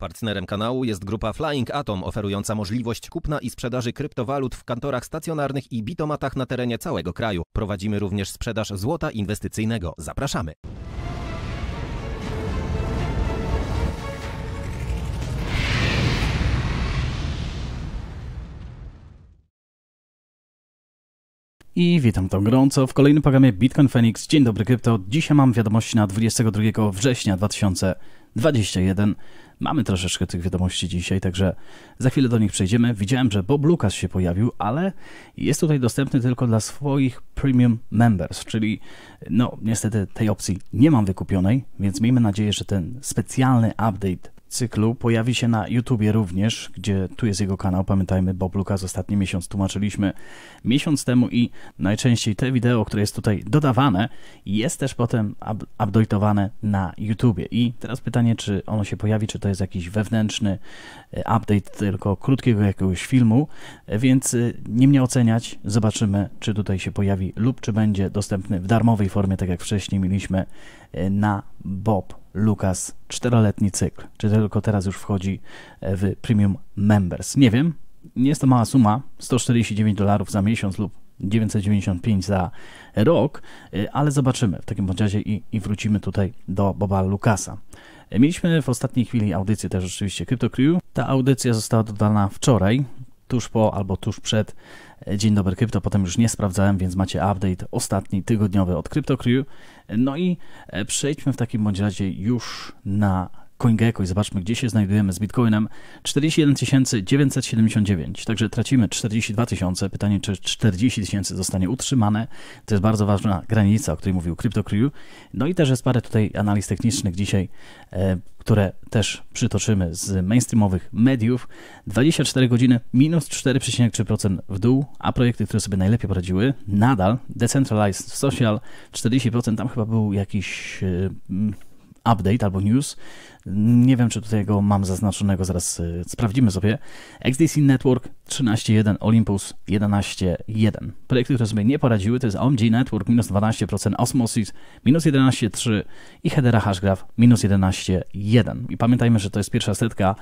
Partnerem kanału jest grupa Flying Atom oferująca możliwość kupna i sprzedaży kryptowalut w kantorach stacjonarnych i bitomatach na terenie całego kraju. Prowadzimy również sprzedaż złota inwestycyjnego. Zapraszamy! I witam to gorąco w kolejnym programie Bitcoin Phoenix. Dzień dobry krypto. Dzisiaj mam wiadomości na 22 września 2021. Mamy troszeczkę tych wiadomości dzisiaj, także za chwilę do nich przejdziemy. Widziałem, że Bob Lucas się pojawił, ale jest tutaj dostępny tylko dla swoich premium members, czyli no niestety tej opcji nie mam wykupionej, więc miejmy nadzieję, że ten specjalny update cyklu pojawi się na YouTubie również, gdzie tu jest jego kanał. Pamiętajmy, Bob Lucas ostatni miesiąc tłumaczyliśmy miesiąc temu i najczęściej te wideo, które jest tutaj dodawane, jest też potem update'owane na YouTubie. I teraz pytanie, czy ono się pojawi, czy to jest jakiś wewnętrzny E, update tylko krótkiego jakiegoś filmu, e, więc e, nie mnie oceniać. Zobaczymy, czy tutaj się pojawi lub czy będzie dostępny w darmowej formie, tak jak wcześniej mieliśmy na Bob Lucas 4-letni cykl. Czy tylko teraz już wchodzi w Premium Members? Nie wiem. Nie jest to mała suma, 149 dolarów za miesiąc lub 995 za rok, ale zobaczymy w takim razie i, i wrócimy tutaj do Boba Lucasa. Mieliśmy w ostatniej chwili audycję też oczywiście Crypto Ta audycja została dodana wczoraj, tuż po albo tuż przed e, Dzień Dobry Krypto, potem już nie sprawdzałem, więc macie update ostatni, tygodniowy od Crypto No i e, przejdźmy w takim bądź razie już na CoinGecko i zobaczmy, gdzie się znajdujemy z Bitcoinem. 41 979, także tracimy 42 tysiące. Pytanie, czy 40 tysięcy zostanie utrzymane. To jest bardzo ważna granica, o której mówił CryptoCrew. No i też jest parę tutaj analiz technicznych dzisiaj, e, które też przytoczymy z mainstreamowych mediów. 24 godziny minus 4,3% w dół, a projekty, które sobie najlepiej poradziły, nadal Decentralized Social 40%, tam chyba był jakiś e, update albo news, nie wiem, czy tutaj go mam zaznaczonego, zaraz y, sprawdzimy sobie. XDC Network 13.1, Olympus 11.1. Projekty, które sobie nie poradziły, to jest OMG Network minus 12%, Osmosis minus 11.3 i Hedera Hashgraph minus 11.1. I pamiętajmy, że to jest pierwsza setka,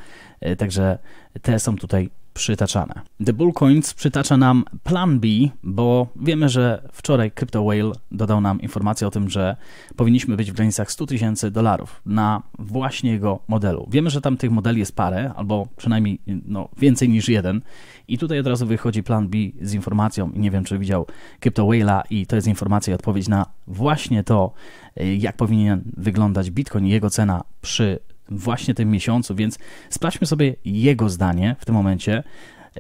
y, także te są tutaj przytaczane. The Bull Coins przytacza nam plan B, bo wiemy, że wczoraj Crypto Whale dodał nam informację o tym, że powinniśmy być w granicach 100 tysięcy dolarów na właśnie jego modelu. Wiemy, że tam tych modeli jest parę, albo przynajmniej no, więcej niż jeden. I tutaj od razu wychodzi plan B z informacją. Nie wiem, czy widział Crypto Whale'a i to jest informacja i odpowiedź na właśnie to, e, jak powinien wyglądać Bitcoin i jego cena przy właśnie tym miesiącu, więc sprawdźmy sobie jego zdanie w tym momencie.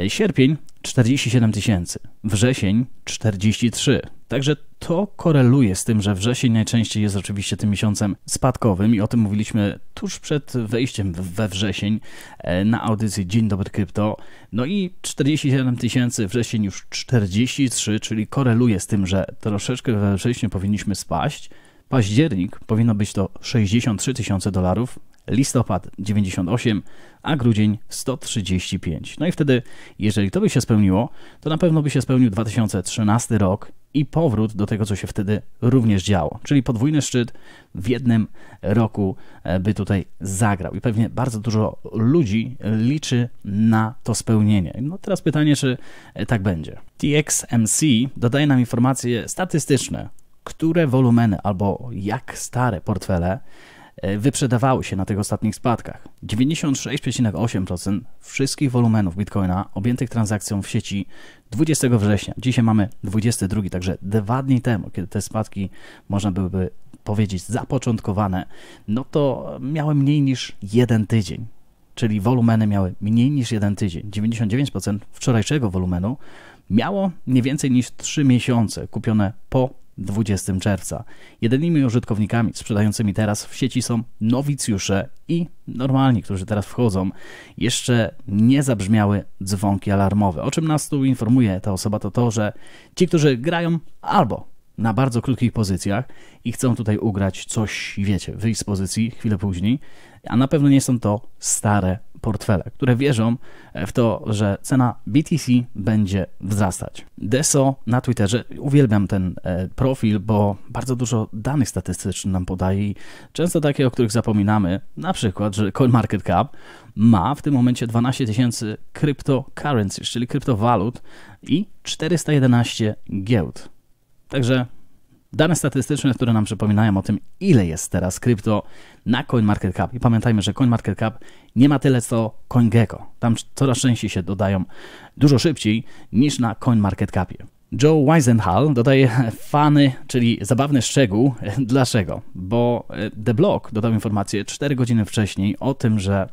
E, sierpień 47 tysięcy, wrzesień 43. Także to koreluje z tym, że wrzesień najczęściej jest oczywiście tym miesiącem spadkowym i o tym mówiliśmy tuż przed wejściem we wrzesień e, na audycji Dzień Dobry Krypto. No i 47 tysięcy, wrzesień już 43, czyli koreluje z tym, że troszeczkę we wrześniu powinniśmy spaść. Październik powinno być to 63 tysiące dolarów, listopad 98, a grudzień 135. No i wtedy, jeżeli to by się spełniło, to na pewno by się spełnił 2013 rok i powrót do tego, co się wtedy również działo. Czyli podwójny szczyt w jednym roku e, by tutaj zagrał. I pewnie bardzo dużo ludzi liczy na to spełnienie. No teraz pytanie, czy e, tak będzie. TXMC dodaje nam informacje statystyczne, które wolumeny albo jak stare portfele E, wyprzedawały się na tych ostatnich spadkach. 96,8% wszystkich wolumenów Bitcoina objętych transakcją w sieci 20 września. Dzisiaj mamy 22, także dwa dni temu, kiedy te spadki można byłoby powiedzieć zapoczątkowane, no to miały mniej niż jeden tydzień. Czyli wolumeny miały mniej niż jeden tydzień. 99% wczorajszego wolumenu miało nie więcej niż 3 miesiące kupione po 20 czerwca. Jedynymi użytkownikami sprzedającymi teraz w sieci są nowicjusze i normalni, którzy teraz wchodzą. Jeszcze nie zabrzmiały dzwonki alarmowe. O czym nas tu informuje ta osoba to to, że ci, którzy grają albo na bardzo krótkich pozycjach i chcą tutaj ugrać coś, wiecie, wyjść z pozycji chwilę później, a na pewno nie są to stare portfele, które wierzą e, w to, że cena BTC będzie wzrastać. Deso na Twitterze, uwielbiam ten e, profil, bo bardzo dużo danych statystycznych nam podaje i często takie, o których zapominamy, na przykład, że CoinMarketCap ma w tym momencie 12 tysięcy cryptocurrencies, czyli kryptowalut i 411 giełd. Także Dane statystyczne, które nam przypominają o tym, ile jest teraz krypto na CoinMarketCap. I pamiętajmy, że CoinMarketCap nie ma tyle co CoinGecko. Tam coraz częściej się dodają dużo szybciej niż na CoinMarketCapie. Joe Weisenhall dodaje fany, czyli zabawny szczegół. Dlaczego? Bo e, The Block dodał informację 4 godziny wcześniej o tym, że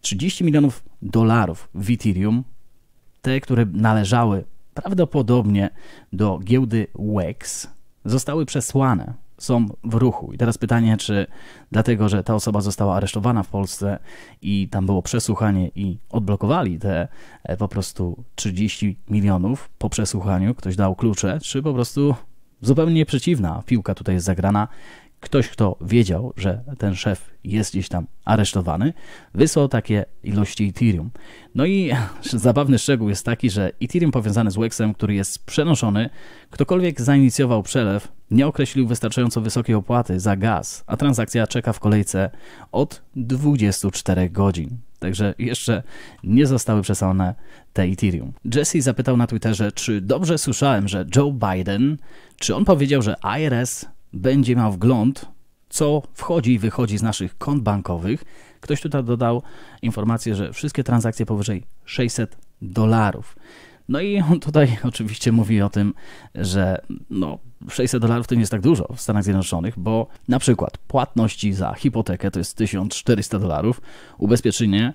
30 milionów dolarów w Ethereum, te, które należały prawdopodobnie do giełdy WEX, zostały przesłane, są w ruchu. I teraz pytanie, czy dlatego, że ta osoba została aresztowana w Polsce i tam było przesłuchanie i odblokowali te e, po prostu 30 milionów po przesłuchaniu, ktoś dał klucze, czy po prostu zupełnie przeciwna piłka tutaj jest zagrana ktoś, kto wiedział, że ten szef jest gdzieś tam aresztowany, wysłał takie ilości Ethereum. No i zabawny szczegół jest taki, że Ethereum powiązane z Wexem, który jest przenoszony, ktokolwiek zainicjował przelew, nie określił wystarczająco wysokiej opłaty za gaz, a transakcja czeka w kolejce od 24 godzin. Także jeszcze nie zostały przesłane te Ethereum. Jesse zapytał na Twitterze, czy dobrze słyszałem, że Joe Biden, czy on powiedział, że IRS będzie miał wgląd, co wchodzi i wychodzi z naszych kont bankowych. Ktoś tutaj dodał informację, że wszystkie transakcje powyżej 600 dolarów. No i on tutaj oczywiście mówi o tym, że no, 600 dolarów to nie jest tak dużo w Stanach Zjednoczonych, bo na przykład płatności za hipotekę to jest 1400 dolarów, ubezpieczenie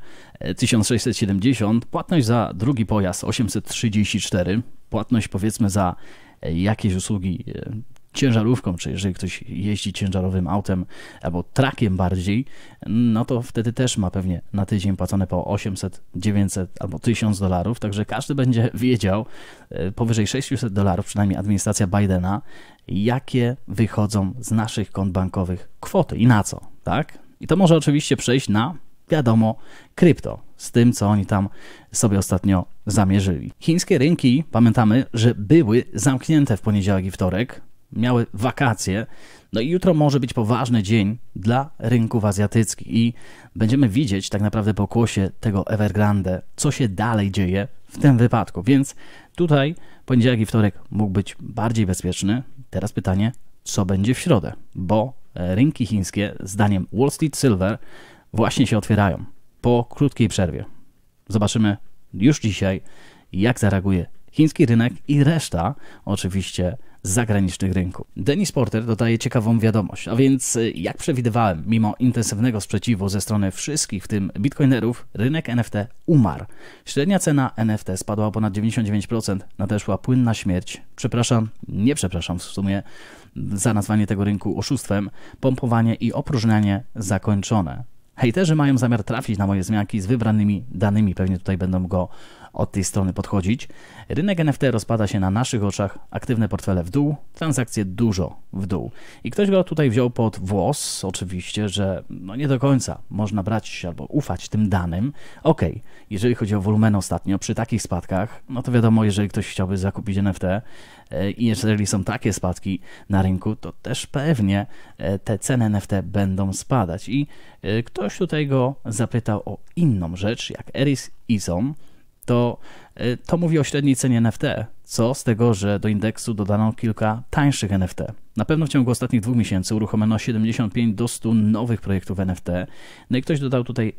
1670, e, płatność za drugi pojazd 834, płatność powiedzmy za e, jakieś usługi e, ciężarówką, czy jeżeli ktoś jeździ ciężarowym autem albo trakiem bardziej, no to wtedy też ma pewnie na tydzień płacone po 800, 900 albo 1000 dolarów, także każdy będzie wiedział e, powyżej 600 dolarów, przynajmniej administracja Bidena, jakie wychodzą z naszych kont bankowych kwoty i na co, tak? I to może oczywiście przejść na wiadomo, krypto, z tym co oni tam sobie ostatnio zamierzyli. Chińskie rynki, pamiętamy, że były zamknięte w poniedziałek i wtorek, miały wakacje. No i jutro może być poważny dzień dla rynków azjatyckich i będziemy widzieć tak naprawdę po kłosie tego Evergrande, co się dalej dzieje w tym wypadku. Więc tutaj poniedziałek i wtorek mógł być bardziej bezpieczny. Teraz pytanie, co będzie w środę, bo e, rynki chińskie, zdaniem Wall Street Silver, właśnie się otwierają po krótkiej przerwie. Zobaczymy już dzisiaj, jak zareaguje chiński rynek i reszta oczywiście zagranicznych rynków. Denis Porter dodaje ciekawą wiadomość, a więc y, jak przewidywałem, mimo intensywnego sprzeciwu ze strony wszystkich, w tym bitcoinerów, rynek NFT umarł. Średnia cena NFT spadła o ponad 99%, nadeszła płynna śmierć. Przepraszam, nie przepraszam w sumie za nazwanie tego rynku oszustwem, pompowanie i opróżnianie zakończone. Hejterzy mają zamiar trafić na moje zmianki z wybranymi danymi, pewnie tutaj będą go od tej strony podchodzić. Rynek NFT rozpada się na naszych oczach, aktywne portfele w dół, transakcje dużo w dół. I ktoś go tutaj wziął pod włos, oczywiście, że no nie do końca można brać albo ufać tym danym. Ok, jeżeli chodzi o wolumen ostatnio, przy takich spadkach, no to wiadomo, jeżeli ktoś chciałby zakupić NFT e, i jeżeli są takie spadki na rynku, to też pewnie e, te ceny NFT będą spadać. I e, ktoś tutaj go zapytał o inną rzecz, jak Eris Izom, to y, to mówi o średniej cenie NFT. Co z tego, że do indeksu dodano kilka tańszych NFT? Na pewno w ciągu ostatnich dwóch miesięcy uruchomiono 75 do 100 nowych projektów NFT. No i ktoś dodał tutaj y,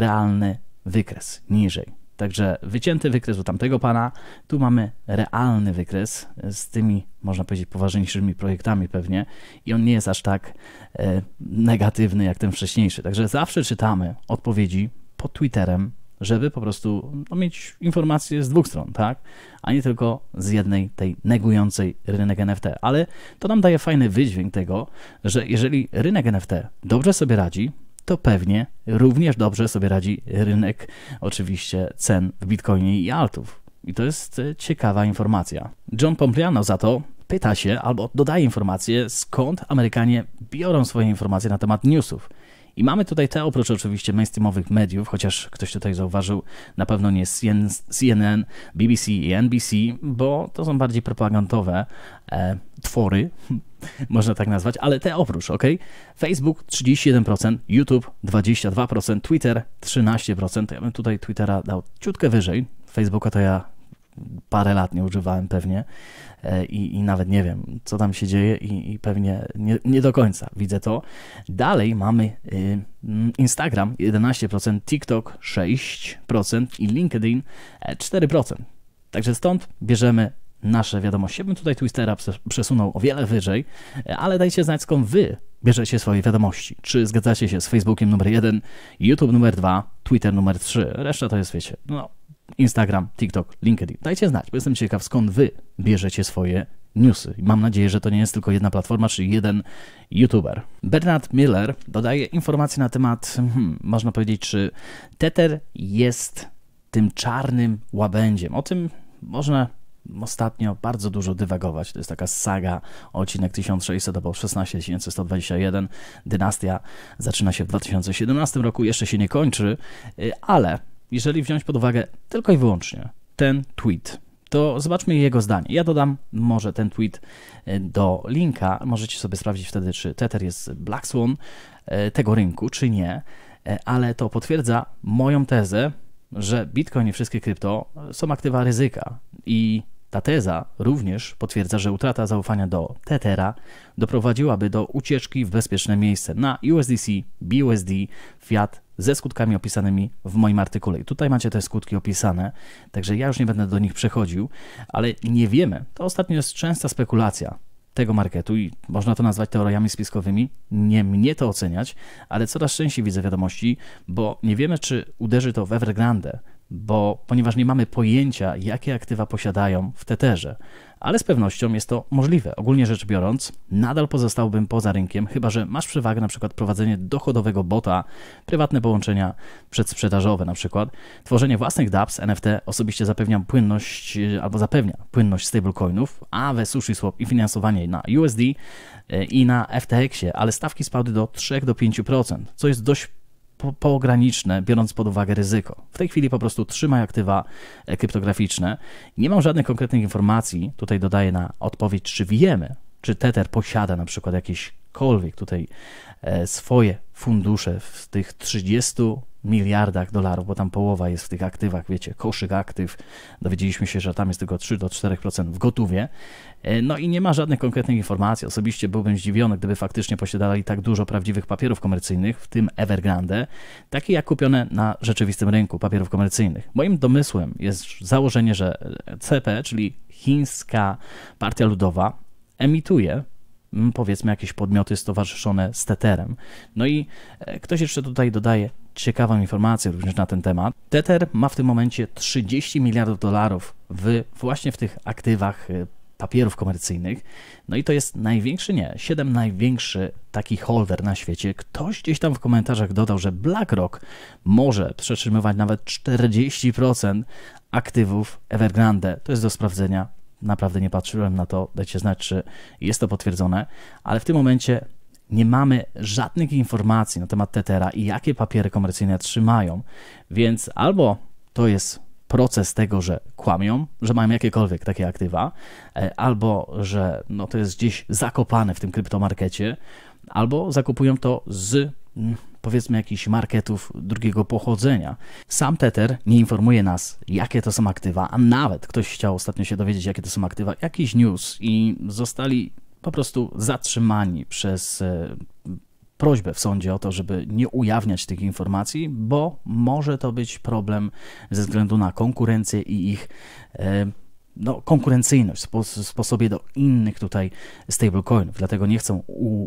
realny wykres niżej. Także wycięty wykres u tamtego pana, tu mamy realny wykres y, z tymi, można powiedzieć, poważniejszymi projektami pewnie i on nie jest aż tak negatywny jak ten wcześniejszy. Także zawsze czytamy odpowiedzi pod Twitterem żeby po prostu no, mieć informacje z dwóch stron, tak? A nie tylko z jednej, tej negującej rynek NFT. Ale to nam daje fajny wydźwięk tego, że jeżeli rynek NFT dobrze sobie radzi, to pewnie również dobrze sobie radzi rynek oczywiście cen w Bitcoinie i altów. I to jest e, ciekawa informacja. John Pompliano za to pyta się albo dodaje informację, skąd Amerykanie biorą swoje informacje na temat newsów. I mamy tutaj te, oprócz oczywiście mainstreamowych mediów, chociaż ktoś tutaj zauważył, na pewno nie CNN, BBC i NBC, bo to są bardziej propagandowe e, twory, można tak nazwać, ale te oprócz, ok? Facebook 31%, YouTube 22%, Twitter 13%. Ja bym tutaj Twittera dał ciutkę wyżej. Facebooka to ja parę lat nie używałem pewnie i, i nawet nie wiem, co tam się dzieje i, i pewnie nie, nie, do końca widzę to. Dalej mamy y, Instagram 11%, TikTok 6% i LinkedIn 4%. E, Także stąd bierzemy nasze wiadomości. Ja bym tutaj Twistera przesunął o wiele wyżej, e, ale dajcie znać skąd wy bierzecie swoje wiadomości. Czy zgadzacie się z Facebookiem numer 1, YouTube numer 2, Twitter numer 3. Reszta to jest, wiecie, no, Instagram, TikTok, LinkedIn. Dajcie znać, bo jestem ciekaw, skąd wy bierzecie swoje newsy. Mam nadzieję, że to nie jest tylko jedna platforma czy jeden youtuber. Bernard Miller dodaje informacje na temat, hmm, można powiedzieć, czy Tether jest tym czarnym łabędziem. O tym można ostatnio bardzo dużo dywagować. To jest taka saga, odcinek 1600 albo 16121. Dynastia zaczyna się w 2017 roku, jeszcze się nie kończy, y, ale jeżeli wziąć pod uwagę tylko i wyłącznie ten tweet, to zobaczmy jego zdanie. Ja dodam może ten tweet e, do linka. Możecie sobie sprawdzić wtedy, czy Tether jest Black Swan e, tego rynku, czy nie, e, ale to potwierdza moją tezę, że Bitcoin i wszystkie krypto są aktywa ryzyka i ta teza również potwierdza, że utrata zaufania do Tethera doprowadziłaby do ucieczki w bezpieczne miejsce na USDC, BUSD, Fiat ze skutkami opisanymi w moim artykule. I tutaj macie te skutki opisane, także ja już nie będę do nich przechodził, ale nie wiemy. To ostatnio jest częsta spekulacja tego marketu i można to nazwać teoriami spiskowymi. Nie mnie to oceniać, ale coraz częściej widzę wiadomości, bo nie wiemy, czy uderzy to w Evergrande, bo ponieważ nie mamy pojęcia, jakie aktywa posiadają w Tetherze, ale z pewnością jest to możliwe. Ogólnie rzecz biorąc, nadal pozostałbym poza rynkiem, chyba że masz przewagę na przykład prowadzenie dochodowego bota, prywatne połączenia przedsprzedażowe na przykład. Tworzenie własnych dApps NFT osobiście zapewnia płynność e, albo zapewnia płynność stablecoinów, a we swap i finansowanie na USD e, i na FTX-ie, ale stawki spadły do 3 do 5%, co jest dość po, poograniczne, biorąc pod uwagę ryzyko. W tej chwili po prostu trzymaj aktywa e, kryptograficzne. Nie mam żadnych konkretnych informacji, tutaj dodaję na odpowiedź, czy wiemy, czy Tether posiada na przykład jakieś jakiekolwiek tutaj E, swoje fundusze w tych 30 miliardach dolarów, bo tam połowa jest w tych aktywach, wiecie, koszyk aktyw. Dowiedzieliśmy się, że tam jest tylko 3 do 4% w gotówie. E, no i nie ma żadnych konkretnych informacji. Osobiście byłbym zdziwiony, gdyby faktycznie posiadali tak dużo prawdziwych papierów komercyjnych, w tym Evergrande, takie jak kupione na rzeczywistym rynku papierów komercyjnych. Moim domysłem jest założenie, że CP, czyli Chińska Partia Ludowa, emituje powiedzmy jakieś podmioty stowarzyszone z Teterem. No i e, ktoś jeszcze tutaj dodaje ciekawą informację również na ten temat. Teter ma w tym momencie 30 miliardów dolarów w, właśnie w tych aktywach e, papierów komercyjnych. No i to jest największy, nie, siedem największy taki holder na świecie. Ktoś gdzieś tam w komentarzach dodał, że BlackRock może przetrzymywać nawet 40% aktywów Evergrande. To jest do sprawdzenia Naprawdę nie patrzyłem na to, dajcie znać, czy jest to potwierdzone, ale w tym momencie nie mamy żadnych informacji na temat Tetera i jakie papiery komercyjne trzymają, więc albo to jest proces tego, że kłamią, że mają jakiekolwiek takie aktywa, e, albo że no, to jest gdzieś zakopane w tym kryptomarkecie, albo zakupują to z mm, powiedzmy jakichś marketów drugiego pochodzenia. Sam Tether nie informuje nas, jakie to są aktywa, a nawet ktoś chciał ostatnio się dowiedzieć, jakie to są aktywa, jakiś news i zostali po prostu zatrzymani przez e, prośbę w sądzie o to, żeby nie ujawniać tych informacji, bo może to być problem ze względu na konkurencję i ich e, no, konkurencyjność w sposobie do innych tutaj stablecoinów, dlatego nie chcą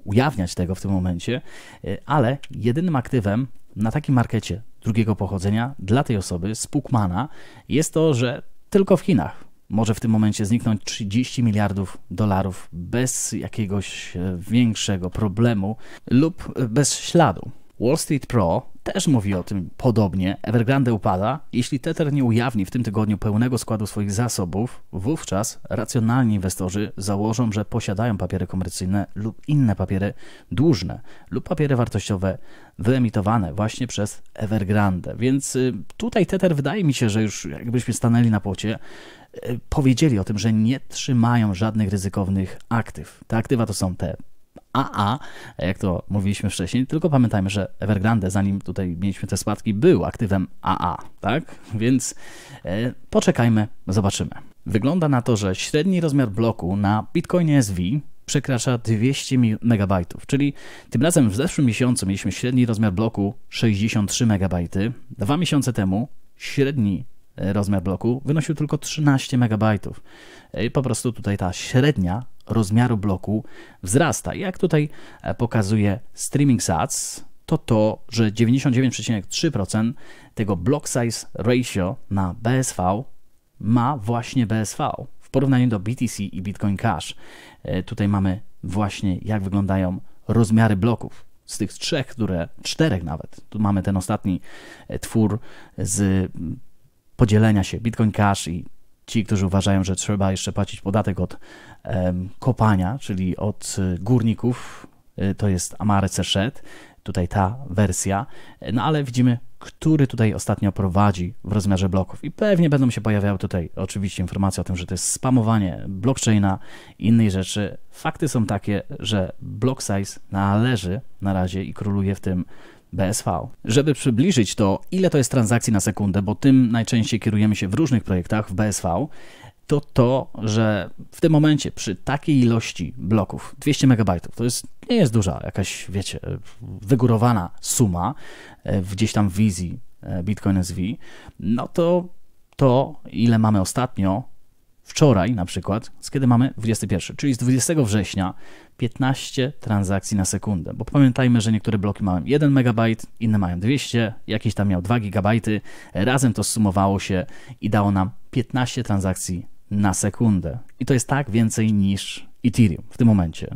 ujawniać tego w tym momencie, e, ale jedynym aktywem na takim markecie drugiego pochodzenia dla tej osoby z Pukmana jest to, że tylko w Chinach może w tym momencie zniknąć 30 miliardów dolarów bez jakiegoś e, większego problemu lub e, bez śladu. Wall Street Pro też mówi o tym podobnie. Evergrande upada. Jeśli Tether nie ujawni w tym tygodniu pełnego składu swoich zasobów, wówczas racjonalni inwestorzy założą, że posiadają papiery komercyjne lub inne papiery dłużne lub papiery wartościowe wyemitowane właśnie przez Evergrande. Więc y, tutaj Tether wydaje mi się, że już jakbyśmy stanęli na płocie, y, powiedzieli o tym, że nie trzymają żadnych ryzykownych aktyw. Te aktywa to są te AA, jak to mówiliśmy wcześniej, tylko pamiętajmy, że Evergrande, zanim tutaj mieliśmy te spadki, był aktywem AA, tak? Więc e, poczekajmy, zobaczymy. Wygląda na to, że średni rozmiar bloku na Bitcoinie SV przekracza 200 MB, czyli tym razem w zeszłym miesiącu mieliśmy średni rozmiar bloku 63 MB, dwa miesiące temu średni e, rozmiar bloku wynosił tylko 13 MB. E, po prostu tutaj ta średnia rozmiaru bloku wzrasta. Jak tutaj e, pokazuje Streaming Sats, to to, że 99,3% tego block size ratio na BSV ma właśnie BSV w porównaniu do BTC i Bitcoin Cash. E, tutaj mamy właśnie jak wyglądają rozmiary bloków. Z tych trzech, które czterech nawet. Tu mamy ten ostatni e, twór z podzielenia się Bitcoin Cash i ci, którzy uważają, że trzeba jeszcze płacić podatek od kopania, czyli od y, górników, y, to jest Amare Seszet, tutaj ta wersja, no ale widzimy, który tutaj ostatnio prowadzi w rozmiarze bloków i pewnie będą się pojawiały tutaj oczywiście informacje o tym, że to jest spamowanie blockchaina i innej rzeczy. Fakty są takie, że block size należy na razie i króluje w tym BSV. Żeby przybliżyć to, ile to jest transakcji na sekundę, bo tym najczęściej kierujemy się w różnych projektach w BSV, to to, że w tym momencie przy takiej ilości bloków, 200 MB, to jest, nie jest duża jakaś, wiecie, wygórowana suma e, gdzieś tam w wizji e, Bitcoin SV, no to to, ile mamy ostatnio, wczoraj na przykład, z kiedy mamy 21, czyli z 20 września 15 transakcji na sekundę. Bo pamiętajmy, że niektóre bloki mają 1 MB, inne mają 200, jakiś tam miał 2 GB. Razem to sumowało się i dało nam 15 transakcji na sekundę. I to jest tak więcej niż Ethereum w tym momencie.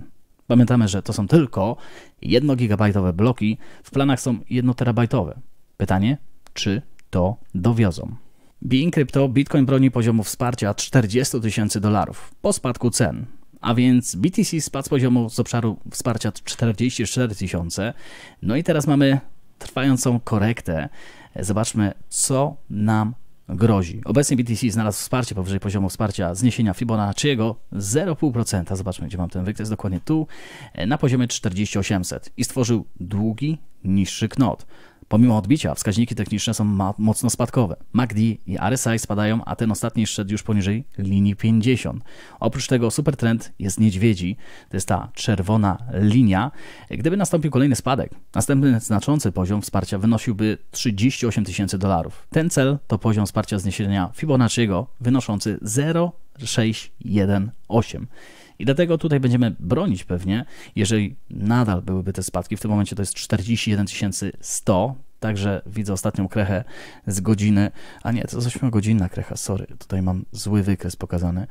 Pamiętamy, że to są tylko 1-gigabajtowe bloki, w planach są 1-terabajtowe. Pytanie, czy to dowiozą? Bing Crypto Bitcoin broni poziomu wsparcia 40 tysięcy dolarów po spadku cen a więc BTC spadł z poziomu z obszaru wsparcia 44 tysiące. No i teraz mamy trwającą korektę. Zobaczmy, co nam grozi. Obecnie BTC znalazł wsparcie powyżej poziomu wsparcia zniesienia Fibonacciego 0,5%. Zobaczmy, gdzie mam ten wykres, dokładnie tu, na poziomie 4800 i stworzył długi, niższy knot. Pomimo odbicia wskaźniki techniczne są mocno spadkowe. MACD i RSI spadają, a ten ostatni szedł już poniżej linii 50. Oprócz tego supertrend jest niedźwiedzi, to jest ta czerwona linia. Gdyby nastąpił kolejny spadek, następny znaczący poziom wsparcia wynosiłby 38 tysięcy dolarów. Ten cel to poziom wsparcia zniesienia Fibonacciego wynoszący 0,618. I dlatego tutaj będziemy bronić pewnie, jeżeli nadal byłyby te spadki. W tym momencie to jest 41 100. Także widzę ostatnią krechę z godziny, a nie, to jest 8 godzinna krecha, sorry, tutaj mam zły wykres pokazany.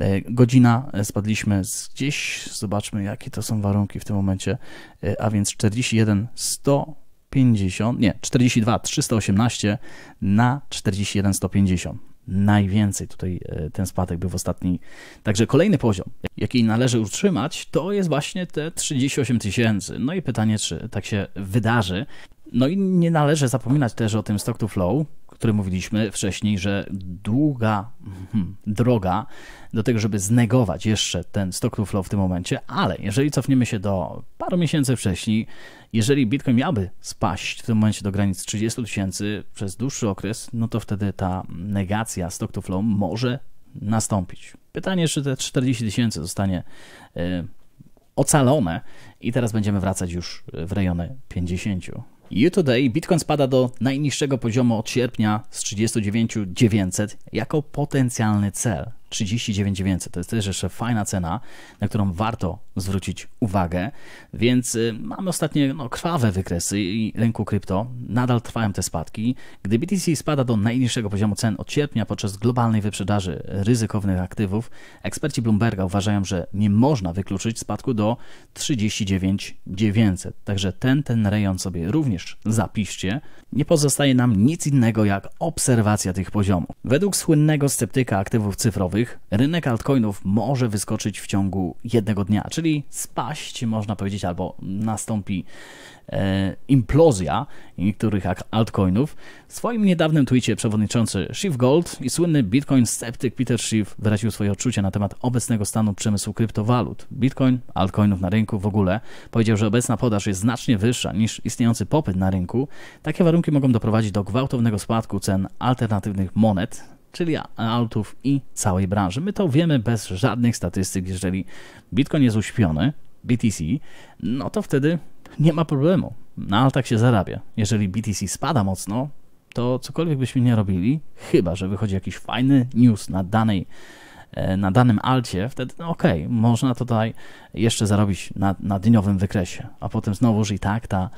E, godzina e, spadliśmy z gdzieś, zobaczmy jakie to są warunki w tym momencie, e, a więc 41 150, nie, 42 318 na 41 150 najwięcej. Tutaj e, ten spadek był w ostatni. Także kolejny poziom, jaki należy utrzymać, to jest właśnie te 38 tysięcy. No i pytanie, czy tak się wydarzy. No i nie należy zapominać też o tym stock to flow, którym mówiliśmy wcześniej, że długa mhm, droga do tego, żeby znegować jeszcze ten stock to flow w tym momencie, ale jeżeli cofniemy się do paru miesięcy wcześniej, jeżeli Bitcoin miałby spaść w tym momencie do granic 30 tysięcy przez dłuższy okres, no to wtedy ta negacja stock to flow może nastąpić. Pytanie, czy te 40 tysięcy zostanie y, ocalone i teraz będziemy wracać już w rejony 50. You Today Bitcoin spada do najniższego poziomu od sierpnia z 39900 jako potencjalny cel. 39900 to jest też jeszcze fajna cena, na którą warto zwrócić uwagę. Więc y, mamy ostatnie no, krwawe wykresy i rynku krypto. Nadal trwają te spadki. Gdy BTC spada do najniższego poziomu cen od sierpnia podczas globalnej wyprzedaży ryzykownych aktywów, eksperci Bloomberga uważają, że nie można wykluczyć spadku do 39 900. Także ten, ten rejon sobie również zapiszcie. Nie pozostaje nam nic innego jak obserwacja tych poziomów. Według słynnego sceptyka aktywów cyfrowych, rynek altcoinów może wyskoczyć w ciągu jednego dnia, czyli spaść, można powiedzieć, albo nastąpi e, implozja niektórych altcoinów. W swoim niedawnym tweetie przewodniczący Shift Gold i słynny Bitcoin sceptyk Peter Schiff wyraził swoje odczucia na temat obecnego stanu przemysłu kryptowalut, Bitcoin, altcoinów na rynku w ogóle. Powiedział, że obecna podaż jest znacznie wyższa niż istniejący popyt na rynku. Takie warunki mogą doprowadzić do gwałtownego spadku cen alternatywnych monet, czyli autów i całej branży. My to wiemy bez żadnych statystyk. Jeżeli Bitcoin jest uśpiony, BTC, no to wtedy nie ma problemu. Na no, altach się zarabia. Jeżeli BTC spada mocno, to cokolwiek byśmy nie robili, chyba że wychodzi jakiś fajny news na danej e, na danym alcie, wtedy no okej, okay, można tutaj jeszcze zarobić na, na dniowym wykresie, a potem znowuż i tak ta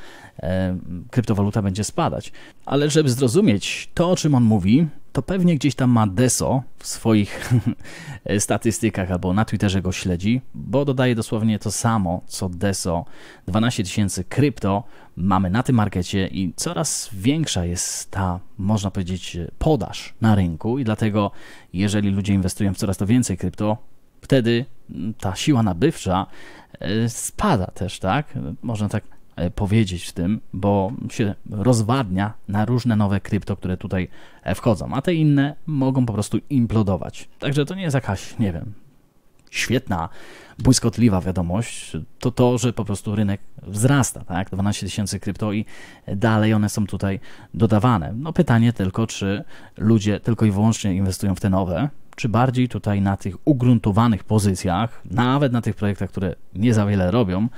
e, kryptowaluta będzie spadać. Ale żeby zrozumieć to, o czym on mówi, to pewnie gdzieś tam ma Deso w swoich statystykach albo na Twitterze go śledzi, bo dodaje dosłownie to samo co Deso. 12 tysięcy krypto mamy na tym markecie i coraz większa jest ta, można powiedzieć, podaż na rynku i dlatego jeżeli ludzie inwestują w coraz to więcej krypto, wtedy ta siła nabywcza e, spada też, tak? Można tak E, powiedzieć w tym, bo się rozwadnia na różne nowe krypto, które tutaj e, wchodzą, a te inne mogą po prostu implodować. Także to nie jest jakaś, nie wiem, świetna, błyskotliwa wiadomość, to to, że po prostu rynek wzrasta, tak? 12 tysięcy krypto i dalej one są tutaj dodawane. No pytanie tylko, czy ludzie tylko i wyłącznie inwestują w te nowe, czy bardziej tutaj na tych ugruntowanych pozycjach, nawet na tych projektach, które nie za wiele robią,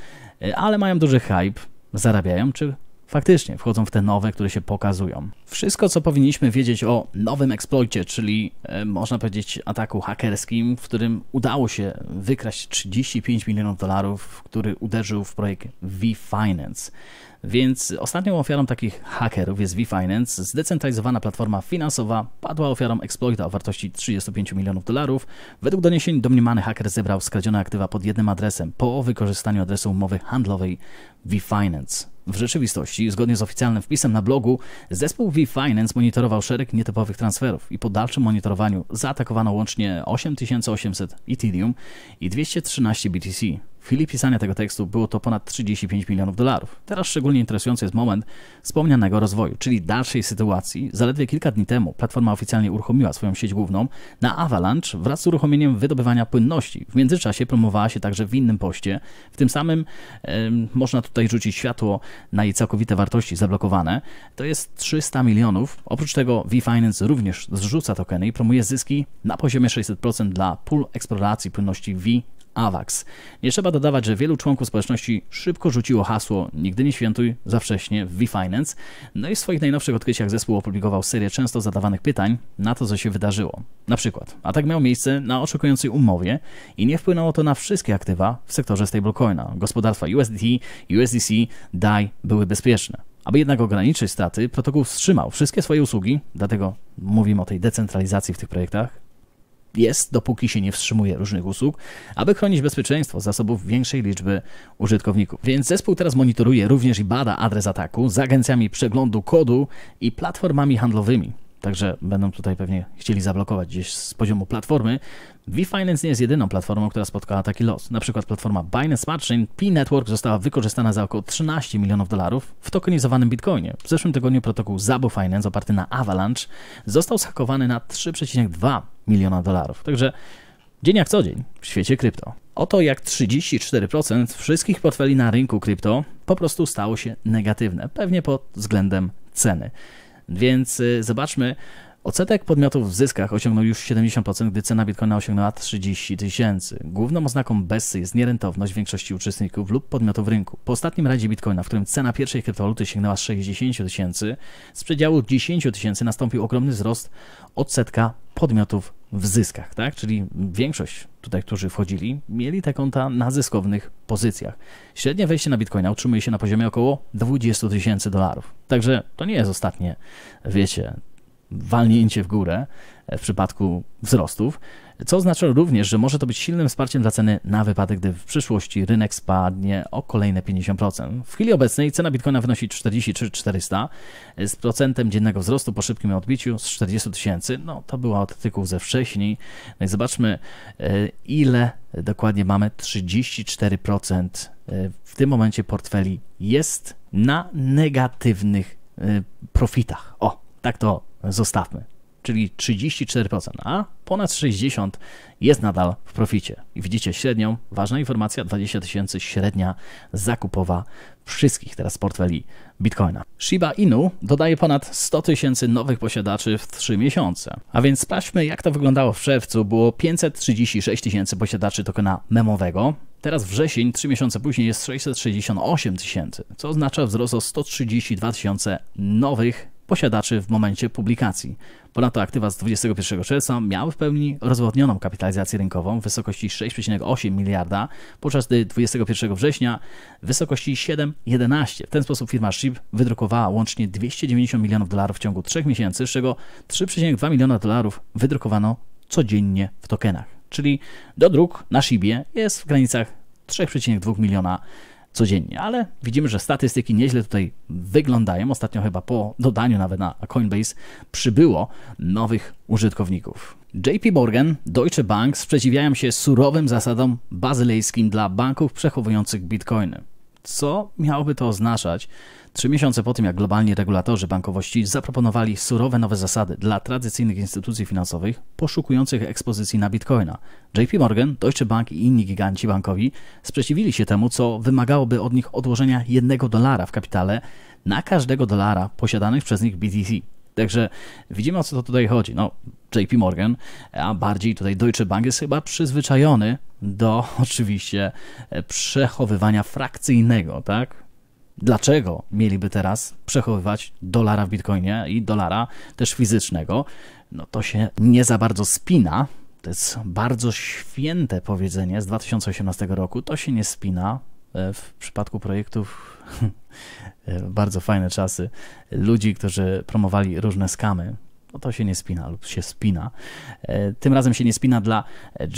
E, ale mają duży hype, zarabiają, czy faktycznie wchodzą w te nowe, które się pokazują. Wszystko, co powinniśmy wiedzieć o nowym exploicie, czyli e, można powiedzieć ataku hakerskim, w którym udało się wykraść 35 milionów dolarów, który uderzył w projekt VFinance. Więc ostatnią ofiarą takich hakerów jest VFinance. Zdecentralizowana platforma finansowa padła ofiarą exploita o wartości 35 milionów dolarów. Według doniesień domniemany haker zebrał skradzione aktywa pod jednym adresem po wykorzystaniu adresu umowy handlowej VFinance. W rzeczywistości, zgodnie z oficjalnym wpisem na blogu, zespół V-Finance monitorował szereg nietypowych transferów i po dalszym monitorowaniu zaatakowano łącznie 8800 Ethereum i 213 BTC. W chwili pisania tego tekstu było to ponad 35 milionów dolarów. Teraz szczególnie interesujący jest moment wspomnianego rozwoju, czyli dalszej sytuacji. Zaledwie kilka dni temu platforma oficjalnie uruchomiła swoją sieć główną na Avalanche wraz z uruchomieniem wydobywania płynności. W międzyczasie promowała się także w innym poście. W tym samym e, można tutaj rzucić światło na jej całkowite wartości zablokowane. To jest 300 milionów. Oprócz tego VFinance również zrzuca tokeny i promuje zyski na poziomie 600% dla pól eksploracji płynności V AWAX. Nie trzeba dodawać, że wielu członków społeczności szybko rzuciło hasło Nigdy nie świętuj za wcześnie w WeFinance, no i w swoich najnowszych odkryciach zespół opublikował serię często zadawanych pytań na to, co się wydarzyło. Na przykład, atak miał miejsce na oszukującej umowie i nie wpłynęło to na wszystkie aktywa w sektorze stablecoina. Gospodarstwa USDT, USDC, DAI były bezpieczne. Aby jednak ograniczyć straty, protokół wstrzymał wszystkie swoje usługi, dlatego mówimy o tej decentralizacji w tych projektach, jest, dopóki się nie wstrzymuje różnych usług, aby chronić bezpieczeństwo zasobów większej liczby użytkowników. Więc zespół teraz monitoruje również i bada adres ataku z agencjami przeglądu kodu i platformami handlowymi także będą tutaj pewnie chcieli zablokować gdzieś z poziomu platformy. VFinance nie jest jedyną platformą, która spotkała taki los. Na przykład platforma Binance Smart Chain P-Network została wykorzystana za około 13 milionów dolarów w tokenizowanym bitcoinie. W zeszłym tygodniu protokół Zabo Finance oparty na Avalanche został zhakowany na 3,2 miliona dolarów. Także dzień jak co dzień w świecie krypto. Oto jak 34% wszystkich portfeli na rynku krypto po prostu stało się negatywne, pewnie pod względem ceny. Więc y, zobaczmy, Odsetek podmiotów w zyskach osiągnął już 70%, gdy cena bitcoina osiągnęła 30 tysięcy. Główną oznaką BESY jest nierentowność większości uczestników lub podmiotów rynku. Po ostatnim radzie bitcoina, w którym cena pierwszej kryptowaluty sięgnęła 60 tysięcy, z przedziału 10 tysięcy nastąpił ogromny wzrost odsetka podmiotów w zyskach, tak? Czyli większość tutaj, którzy wchodzili, mieli te konta na zyskownych pozycjach. Średnie wejście na Bitcoina utrzymuje się na poziomie około 20 tysięcy dolarów. Także to nie jest ostatnie, wiecie, walnięcie w górę e, w przypadku wzrostów, co oznacza również, że może to być silnym wsparciem dla ceny na wypadek, gdy w przyszłości rynek spadnie o kolejne 50%. W chwili obecnej cena bitcoina wynosi 43,400 e, z procentem dziennego wzrostu po szybkim odbiciu z 40 tysięcy. No to była od tytułu ze wcześniej. No i zobaczmy e, ile dokładnie mamy 34% w tym momencie portfeli jest na negatywnych profitach. O, tak to zostawmy, czyli 34%, a ponad 60% jest nadal w proficie. I widzicie średnią, ważna informacja, 20 tysięcy średnia zakupowa wszystkich teraz portfeli Bitcoina. Shiba Inu dodaje ponad 100 tysięcy nowych posiadaczy w 3 miesiące. A więc sprawdźmy, jak to wyglądało w czerwcu. Było 536 tysięcy posiadaczy tokena memowego. Teraz wrzesień, 3 miesiące później jest 668 tysięcy, co oznacza wzrost o 132 tysiące nowych posiadaczy w momencie publikacji. Ponadto aktywa z 21 czerwca miały w pełni rozwodnioną kapitalizację rynkową w wysokości 6,8 miliarda, podczas gdy 21 września w wysokości 7,11. W ten sposób firma SHIB wydrukowała łącznie 290 milionów dolarów w ciągu 3 miesięcy, z czego 3,2 miliona dolarów wydrukowano codziennie w tokenach. Czyli do dróg na SHIBie jest w granicach 3,2 miliona dolarów codziennie, ale widzimy, że statystyki nieźle tutaj wyglądają. Ostatnio chyba po dodaniu nawet na Coinbase przybyło nowych użytkowników. JP Morgan, Deutsche Bank sprzeciwiają się surowym zasadom bazylejskim dla banków przechowujących bitcoiny. Co miałoby to oznaczać? Trzy miesiące po tym, jak globalni regulatorzy bankowości zaproponowali surowe nowe zasady dla tradycyjnych instytucji finansowych poszukujących ekspozycji na bitcoina, JP Morgan, Deutsche Bank i inni giganci bankowi sprzeciwili się temu, co wymagałoby od nich odłożenia jednego dolara w kapitale na każdego dolara posiadanych przez nich BTC. Także widzimy, o co to tutaj chodzi. No, JP Morgan, a bardziej tutaj Deutsche Bank jest chyba przyzwyczajony do oczywiście e, przechowywania frakcyjnego, tak? Dlaczego mieliby teraz przechowywać dolara w bitcoinie i dolara też fizycznego? No to się nie za bardzo spina. To jest bardzo święte powiedzenie z 2018 roku. To się nie spina e, w przypadku projektów E, bardzo fajne czasy ludzi, którzy promowali różne skamy. No to się nie spina lub się spina. E, tym razem się nie spina dla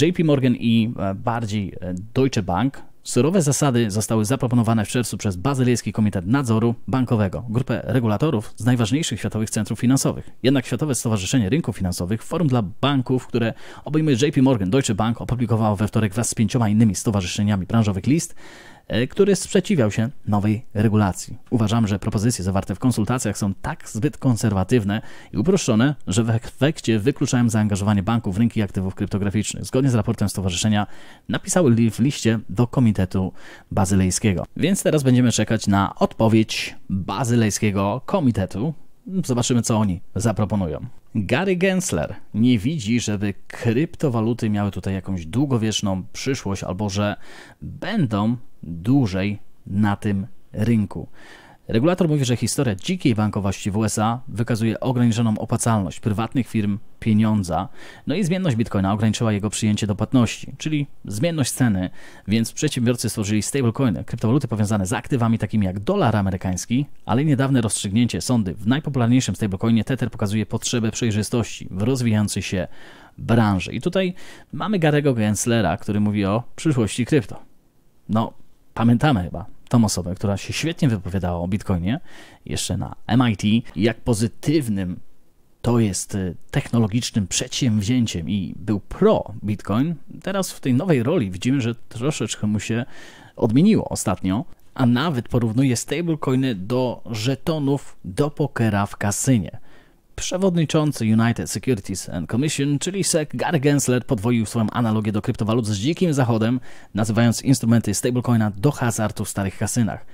JP Morgan i e, bardziej Deutsche Bank. Surowe zasady zostały zaproponowane w czerwcu przez Bazylijski Komitet Nadzoru Bankowego, grupę regulatorów z najważniejszych światowych centrów finansowych. Jednak Światowe Stowarzyszenie Rynków Finansowych, forum dla banków, które obejmuje JP Morgan, Deutsche Bank, opublikowało we wtorek wraz z pięcioma innymi stowarzyszeniami branżowych list E, który sprzeciwiał się nowej regulacji. Uważam, że propozycje zawarte w konsultacjach są tak zbyt konserwatywne i uproszczone, że w efekcie wykluczają zaangażowanie banków w rynki aktywów kryptograficznych. Zgodnie z raportem stowarzyszenia napisały w liście do Komitetu Bazylejskiego. Więc teraz będziemy czekać na odpowiedź Bazylejskiego Komitetu. Zobaczymy, co oni zaproponują. Gary Gensler nie widzi, żeby kryptowaluty miały tutaj jakąś długowieczną przyszłość albo że będą dłużej na tym rynku. Regulator mówi, że historia dzikiej bankowości w USA wykazuje ograniczoną opłacalność prywatnych firm pieniądza, no i zmienność bitcoina ograniczyła jego przyjęcie do płatności, czyli zmienność ceny, więc przedsiębiorcy stworzyli stablecoiny, kryptowaluty powiązane z aktywami takimi jak dolar amerykański, ale niedawne rozstrzygnięcie sądy w najpopularniejszym stablecoinie Tether pokazuje potrzebę przejrzystości w rozwijającej się branży. I tutaj mamy Garego Genslera, który mówi o przyszłości krypto. No, Pamiętamy chyba tą osobę, która się świetnie wypowiadała o Bitcoinie, jeszcze na MIT, jak pozytywnym to jest y, technologicznym przedsięwzięciem i był pro Bitcoin. Teraz w tej nowej roli widzimy, że troszeczkę mu się odmieniło ostatnio, a nawet porównuje stablecoiny do żetonów do pokera w kasynie. Przewodniczący United Securities and Commission, czyli SEC, Gary Gensler podwoił swoją analogię do kryptowalut z dzikim zachodem, nazywając instrumenty stablecoina do hazardu w starych kasynach.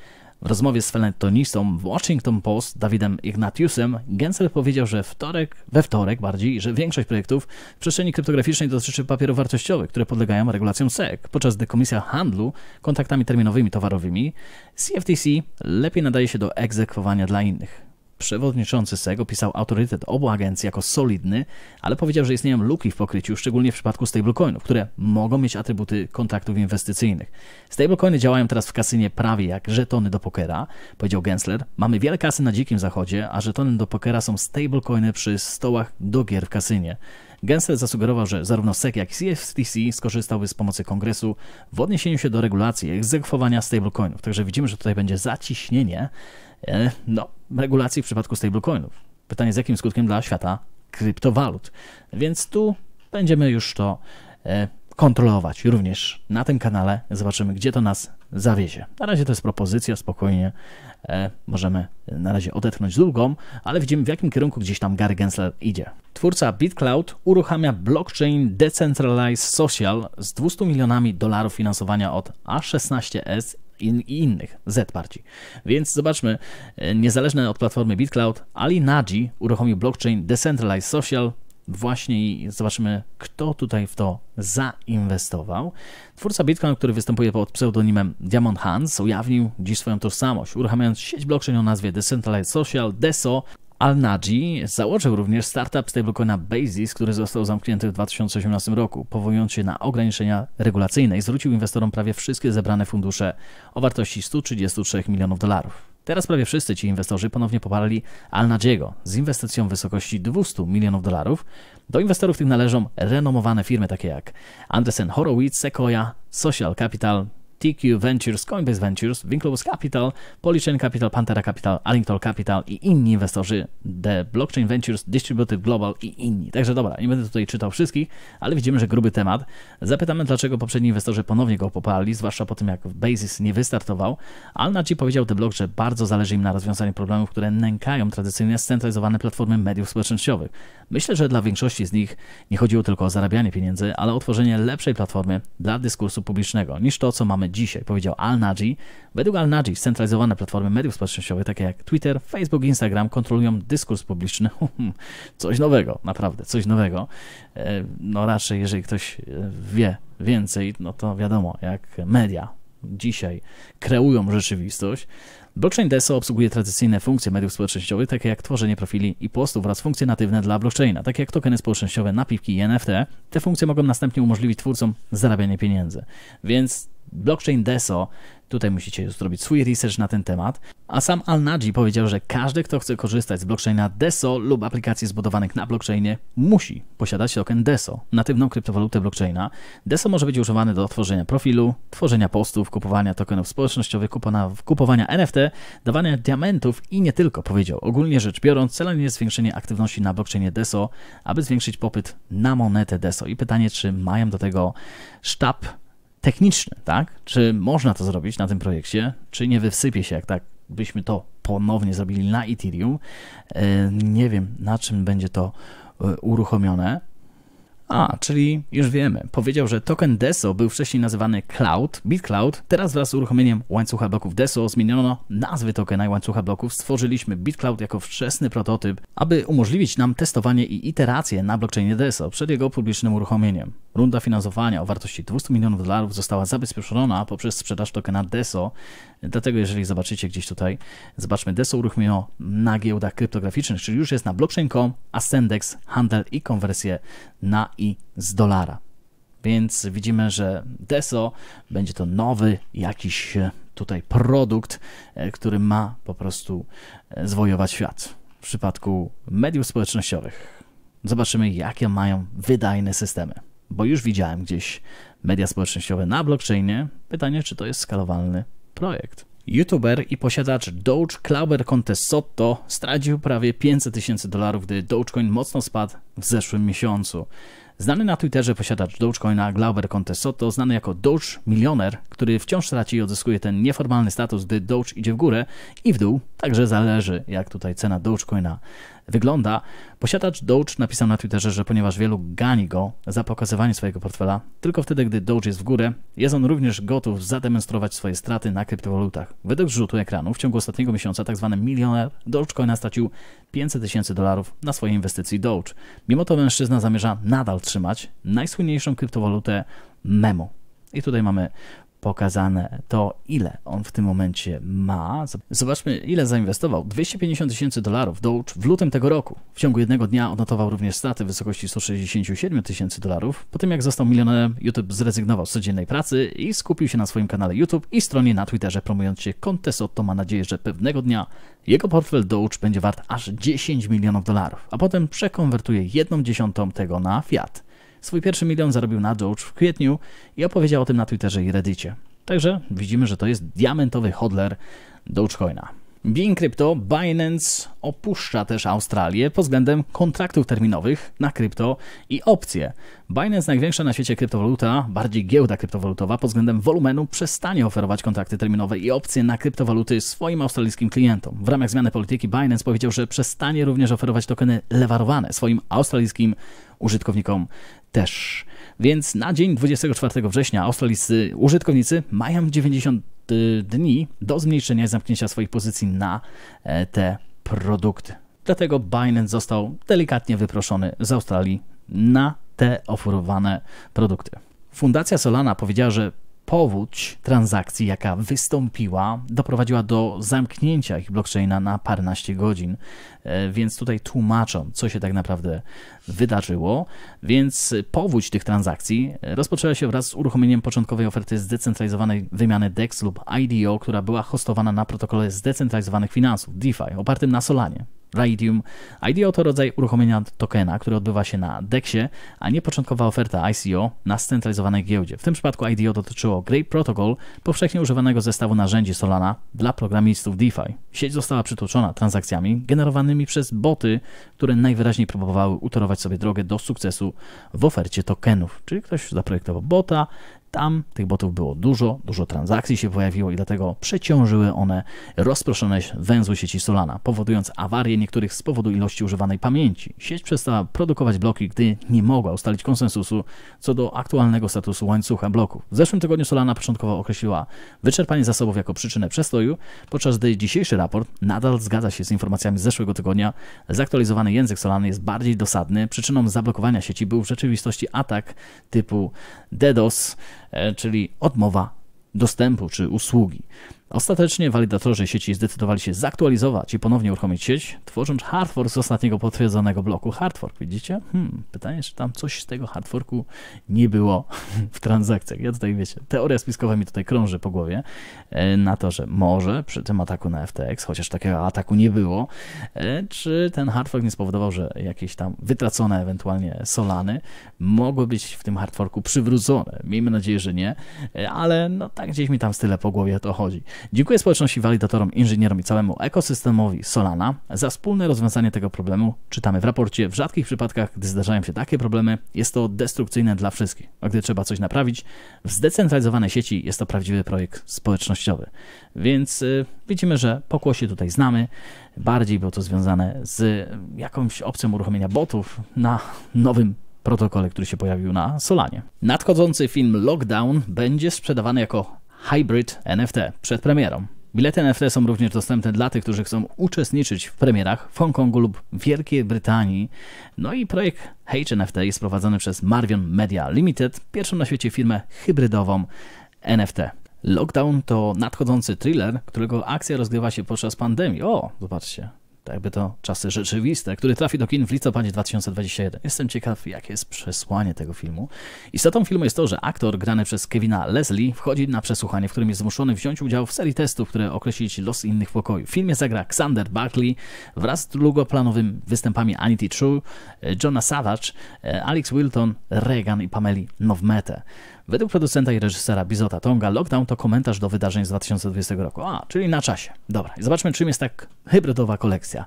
W rozmowie z felietonistą w Washington Post Dawidem Ignatiusem Gensler powiedział, że wtorek, we wtorek bardziej, że większość projektów w przestrzeni kryptograficznej dotyczy papierów wartościowych, które podlegają regulacjom SEC, podczas gdy Komisja Handlu kontaktami terminowymi towarowymi CFTC lepiej nadaje się do egzekwowania dla innych. Przewodniczący SEG opisał autorytet obu agencji jako solidny, ale powiedział, że istnieją luki w pokryciu, szczególnie w przypadku stablecoinów, które mogą mieć atrybuty kontraktów inwestycyjnych. Stablecoiny działają teraz w kasynie prawie jak żetony do pokera, powiedział Gensler. Mamy wiele kasy na dzikim zachodzie, a żetony do pokera są stablecoiny przy stołach do gier w kasynie. Gensler zasugerował, że zarówno SEC jak i CFTC skorzystały z pomocy kongresu w odniesieniu się do regulacji egzekwowania stablecoinów. Także widzimy, że tutaj będzie zaciśnienie E, no, regulacji w przypadku stablecoinów. Pytanie z jakim skutkiem dla świata kryptowalut. Więc tu będziemy już to e, kontrolować również na tym kanale. Zobaczymy, gdzie to nas zawiezie. Na razie to jest propozycja, spokojnie e, możemy na razie odetchnąć długą, ale widzimy w jakim kierunku gdzieś tam Gary Gensler idzie. Twórca BitCloud uruchamia blockchain Decentralized Social z 200 milionami dolarów finansowania od A16S i, i innych Z-partii. Więc zobaczmy, e, niezależne od platformy BitCloud, Ali Naji uruchomił blockchain Decentralized Social właśnie i zobaczymy, kto tutaj w to zainwestował. Twórca Bitcoin, który występuje pod pseudonimem Diamond Hans, ujawnił dziś swoją tożsamość, uruchamiając sieć blockchain o nazwie Decentralized Social, DESO, Al-Naji założył również startup stablecoina Basis, który został zamknięty w 2018 roku, powołując się na ograniczenia regulacyjne i zwrócił inwestorom prawie wszystkie zebrane fundusze o wartości 133 milionów dolarów. Teraz prawie wszyscy ci inwestorzy ponownie poparli al najiego z inwestycją w wysokości 200 milionów dolarów. Do inwestorów tych należą renomowane firmy takie jak Andresen Horowitz, Sequoia, Social Capital, TQ Ventures, Coinbase Ventures, Winklevoss Capital, Polychain Capital, Pantera Capital, Arlington Capital i inni inwestorzy The Blockchain Ventures, Distributive Global i inni. Także dobra, nie będę tutaj czytał wszystkich, ale widzimy, że gruby temat. Zapytamy, dlaczego poprzedni inwestorzy ponownie go poparli, zwłaszcza po tym, jak Basis nie wystartował. Alnaci powiedział The Block, że bardzo zależy im na rozwiązaniu problemów, które nękają tradycyjnie scentralizowane platformy mediów społecznościowych. Myślę, że dla większości z nich nie chodziło tylko o zarabianie pieniędzy, ale o tworzenie lepszej platformy dla dyskursu publicznego niż to, co mamy dzisiaj, powiedział Al-Naji. Według Al-Naji scentralizowane platformy mediów społecznościowych, takie jak Twitter, Facebook, Instagram, kontrolują dyskurs publiczny. Hmm, coś nowego, naprawdę, coś nowego. E, no raczej, jeżeli ktoś e, wie więcej, no to wiadomo, jak media dzisiaj kreują rzeczywistość. Blockchain DSO obsługuje tradycyjne funkcje mediów społecznościowych, takie jak tworzenie profili i postów oraz funkcje natywne dla blockchaina, takie jak tokeny społecznościowe, napiwki i NFT. Te funkcje mogą następnie umożliwić twórcom zarabianie pieniędzy. Więc blockchain DESO. Tutaj musicie już zrobić swój research na ten temat. A sam Al-Naji powiedział, że każdy, kto chce korzystać z blockchaina DESO lub aplikacji zbudowanych na blockchainie, musi posiadać token DESO, natywną kryptowalutę blockchaina. DESO może być używany do tworzenia profilu, tworzenia postów, kupowania tokenów społecznościowych, kupowania NFT, dawania diamentów i nie tylko, powiedział. Ogólnie rzecz biorąc, celem jest zwiększenie aktywności na blockchainie DESO, aby zwiększyć popyt na monetę DESO. I pytanie, czy mają do tego sztab techniczny, tak? Czy można to zrobić na tym projekcie, czy nie wysypie się, jak tak byśmy to ponownie zrobili na Ethereum. E, nie wiem, na czym będzie to e, uruchomione. A, czyli już wiemy. Powiedział, że token DESO był wcześniej nazywany Cloud, BitCloud. Teraz wraz z uruchomieniem łańcucha bloków DESO zmieniono nazwy tokena i łańcucha bloków. Stworzyliśmy BitCloud jako wczesny prototyp, aby umożliwić nam testowanie i iterację na blockchainie DESO przed jego publicznym uruchomieniem. Runda finansowania o wartości 200 milionów dolarów została zabezpieczona poprzez sprzedaż tokena DESO. Dlatego, jeżeli zobaczycie gdzieś tutaj, zobaczmy, DESO uruchomiono na giełdach kryptograficznych, czyli już jest na blockchain.com, ascendex, handel i konwersję na i z dolara. Więc widzimy, że DESO będzie to nowy jakiś e, tutaj produkt, e, który ma po prostu e, zwojować świat w przypadku mediów społecznościowych. Zobaczymy, jakie mają wydajne systemy bo już widziałem gdzieś media społecznościowe na blockchainie. Pytanie, czy to jest skalowalny projekt. YouTuber i posiadacz Doge Clauber Contessotto stracił prawie 500 tysięcy dolarów, gdy Dogecoin mocno spadł w zeszłym miesiącu. Znany na Twitterze posiadacz Dogecoina Glauber Contessotto, znany jako Doge Milioner, który wciąż traci i odzyskuje ten nieformalny status, gdy Doge idzie w górę i w dół, także zależy jak tutaj cena Dogecoina wygląda. Posiadacz Doge napisał na Twitterze, że ponieważ wielu gani go za pokazywanie swojego portfela, tylko wtedy, gdy Doge jest w górę, jest on również gotów zademonstrować swoje straty na kryptowalutach. Według rzutu ekranu w ciągu ostatniego miesiąca tzw. Tak milioner Dogecoina stracił 500 tysięcy dolarów na swojej inwestycji Doge. Mimo to mężczyzna zamierza nadal trzymać najsłynniejszą kryptowalutę Memo. I tutaj mamy pokazane to, ile on w tym momencie ma. Zobaczmy, ile zainwestował. 250 tysięcy dolarów Doge w lutym tego roku. W ciągu jednego dnia odnotował również straty w wysokości 167 tysięcy dolarów. Po tym jak został milionerem, YouTube zrezygnował z codziennej pracy i skupił się na swoim kanale YouTube i stronie na Twitterze, promując się Contesotto. Ma nadzieję, że pewnego dnia jego portfel Doge będzie wart aż 10 milionów dolarów, a potem przekonwertuje jedną dziesiątą tego na Fiat. Swój pierwszy milion zarobił na Doge w kwietniu i opowiedział o tym na Twitterze i Reddicie. Także widzimy, że to jest diamentowy hodler Dogecoina. Bing Crypto Binance opuszcza też Australię pod względem kontraktów terminowych na krypto i opcje. Binance, największa na świecie kryptowaluta, bardziej giełda kryptowalutowa, pod względem wolumenu przestanie oferować kontrakty terminowe i opcje na kryptowaluty swoim australijskim klientom. W ramach zmiany polityki Binance powiedział, że przestanie również oferować tokeny lewarowane swoim australijskim użytkownikom też. Więc na dzień 24 września australijscy użytkownicy mają 90 y, dni do zmniejszenia i zamknięcia swoich pozycji na e, te produkty. Dlatego Binance został delikatnie wyproszony z Australii na te oferowane produkty. Fundacja Solana powiedziała, że powódź transakcji, jaka wystąpiła, doprowadziła do zamknięcia ich blockchaina na parnaście godzin, e, więc tutaj tłumaczą, co się tak naprawdę wydarzyło. Więc powódź tych transakcji e, rozpoczęła się wraz z uruchomieniem początkowej oferty zdecentralizowanej wymiany DEX lub IDO, e która była hostowana na protokole zdecentralizowanych finansów DeFi, opartym na Solanie. Radium. IDO to rodzaj uruchomienia tokena, który odbywa się na DEXie, a nie początkowa oferta ICO na scentralizowanej giełdzie. W tym przypadku IDO dotyczyło Grey Protocol, powszechnie używanego zestawu narzędzi Solana dla programistów DeFi. Sieć została przytłoczona transakcjami generowanymi przez boty, które najwyraźniej próbowały utorować sobie drogę do sukcesu w ofercie tokenów. Czyli ktoś zaprojektował bota, tam tych botów było dużo, dużo transakcji się pojawiło i dlatego przeciążyły one rozproszone węzły sieci Solana, powodując awarię niektórych z powodu ilości używanej pamięci. Sieć przestała produkować bloki, gdy nie mogła ustalić konsensusu co do aktualnego statusu łańcucha bloków. W zeszłym tygodniu Solana początkowo określiła wyczerpanie zasobów jako przyczynę przestoju, podczas gdy dzisiejszy raport nadal zgadza się z informacjami z zeszłego tygodnia. Zaktualizowany język Solany jest bardziej dosadny. Przyczyną zablokowania sieci był w rzeczywistości atak typu DDoS, E, czyli odmowa dostępu czy usługi. Ostatecznie walidatorzy sieci zdecydowali się zaktualizować i ponownie uruchomić sieć, tworząc hardfork z ostatniego potwierdzonego bloku. Hardfork, widzicie? Hmm, pytanie, czy tam coś z tego hardforku nie było w transakcjach. Ja tutaj, wiecie, teoria spiskowa mi tutaj krąży po głowie e, na to, że może przy tym ataku na FTX, chociaż takiego ataku nie było, e, czy ten hardfork nie spowodował, że jakieś tam wytracone ewentualnie solany mogły być w tym hardforku przywrócone. Miejmy nadzieję, że nie, e, ale no tak gdzieś mi tam style po głowie to chodzi. Dziękuję społeczności, walidatorom, inżynierom i całemu ekosystemowi Solana za wspólne rozwiązanie tego problemu. Czytamy w raporcie, w rzadkich przypadkach, gdy zdarzają się takie problemy, jest to destrukcyjne dla wszystkich, a gdy trzeba coś naprawić, w zdecentralizowanej sieci jest to prawdziwy projekt społecznościowy. Więc y, widzimy, że pokłosie tutaj znamy, bardziej było to związane z y, jakąś opcją uruchomienia botów na nowym protokole, który się pojawił na Solanie. Nadchodzący film Lockdown będzie sprzedawany jako Hybrid NFT przed premierą. Bilety NFT są również dostępne dla tych, którzy chcą uczestniczyć w premierach w Hongkongu lub Wielkiej Brytanii. No i projekt HNFT jest prowadzony przez Marvion Media Limited, pierwszą na świecie firmę hybrydową NFT. Lockdown to nadchodzący thriller, którego akcja rozgrywa się podczas pandemii. O, zobaczcie, tak by to czasy rzeczywiste, który trafi do kin w listopadzie 2021. Jestem ciekaw, jakie jest przesłanie tego filmu. Istotą filmu jest to, że aktor grany przez Kevina Leslie wchodzi na przesłuchanie, w którym jest zmuszony wziąć udział w serii testów, które określić los innych pokoju. W filmie zagra Xander Barkley wraz z długoplanowym występami Anity True, Johna Savage, e, Alex Wilton, Reagan i Pameli Nowmete. Według producenta i reżysera Bizota Tonga, lockdown to komentarz do wydarzeń z 2020 roku. A, czyli na czasie. Dobra, zobaczmy czym jest tak hybrydowa kolekcja.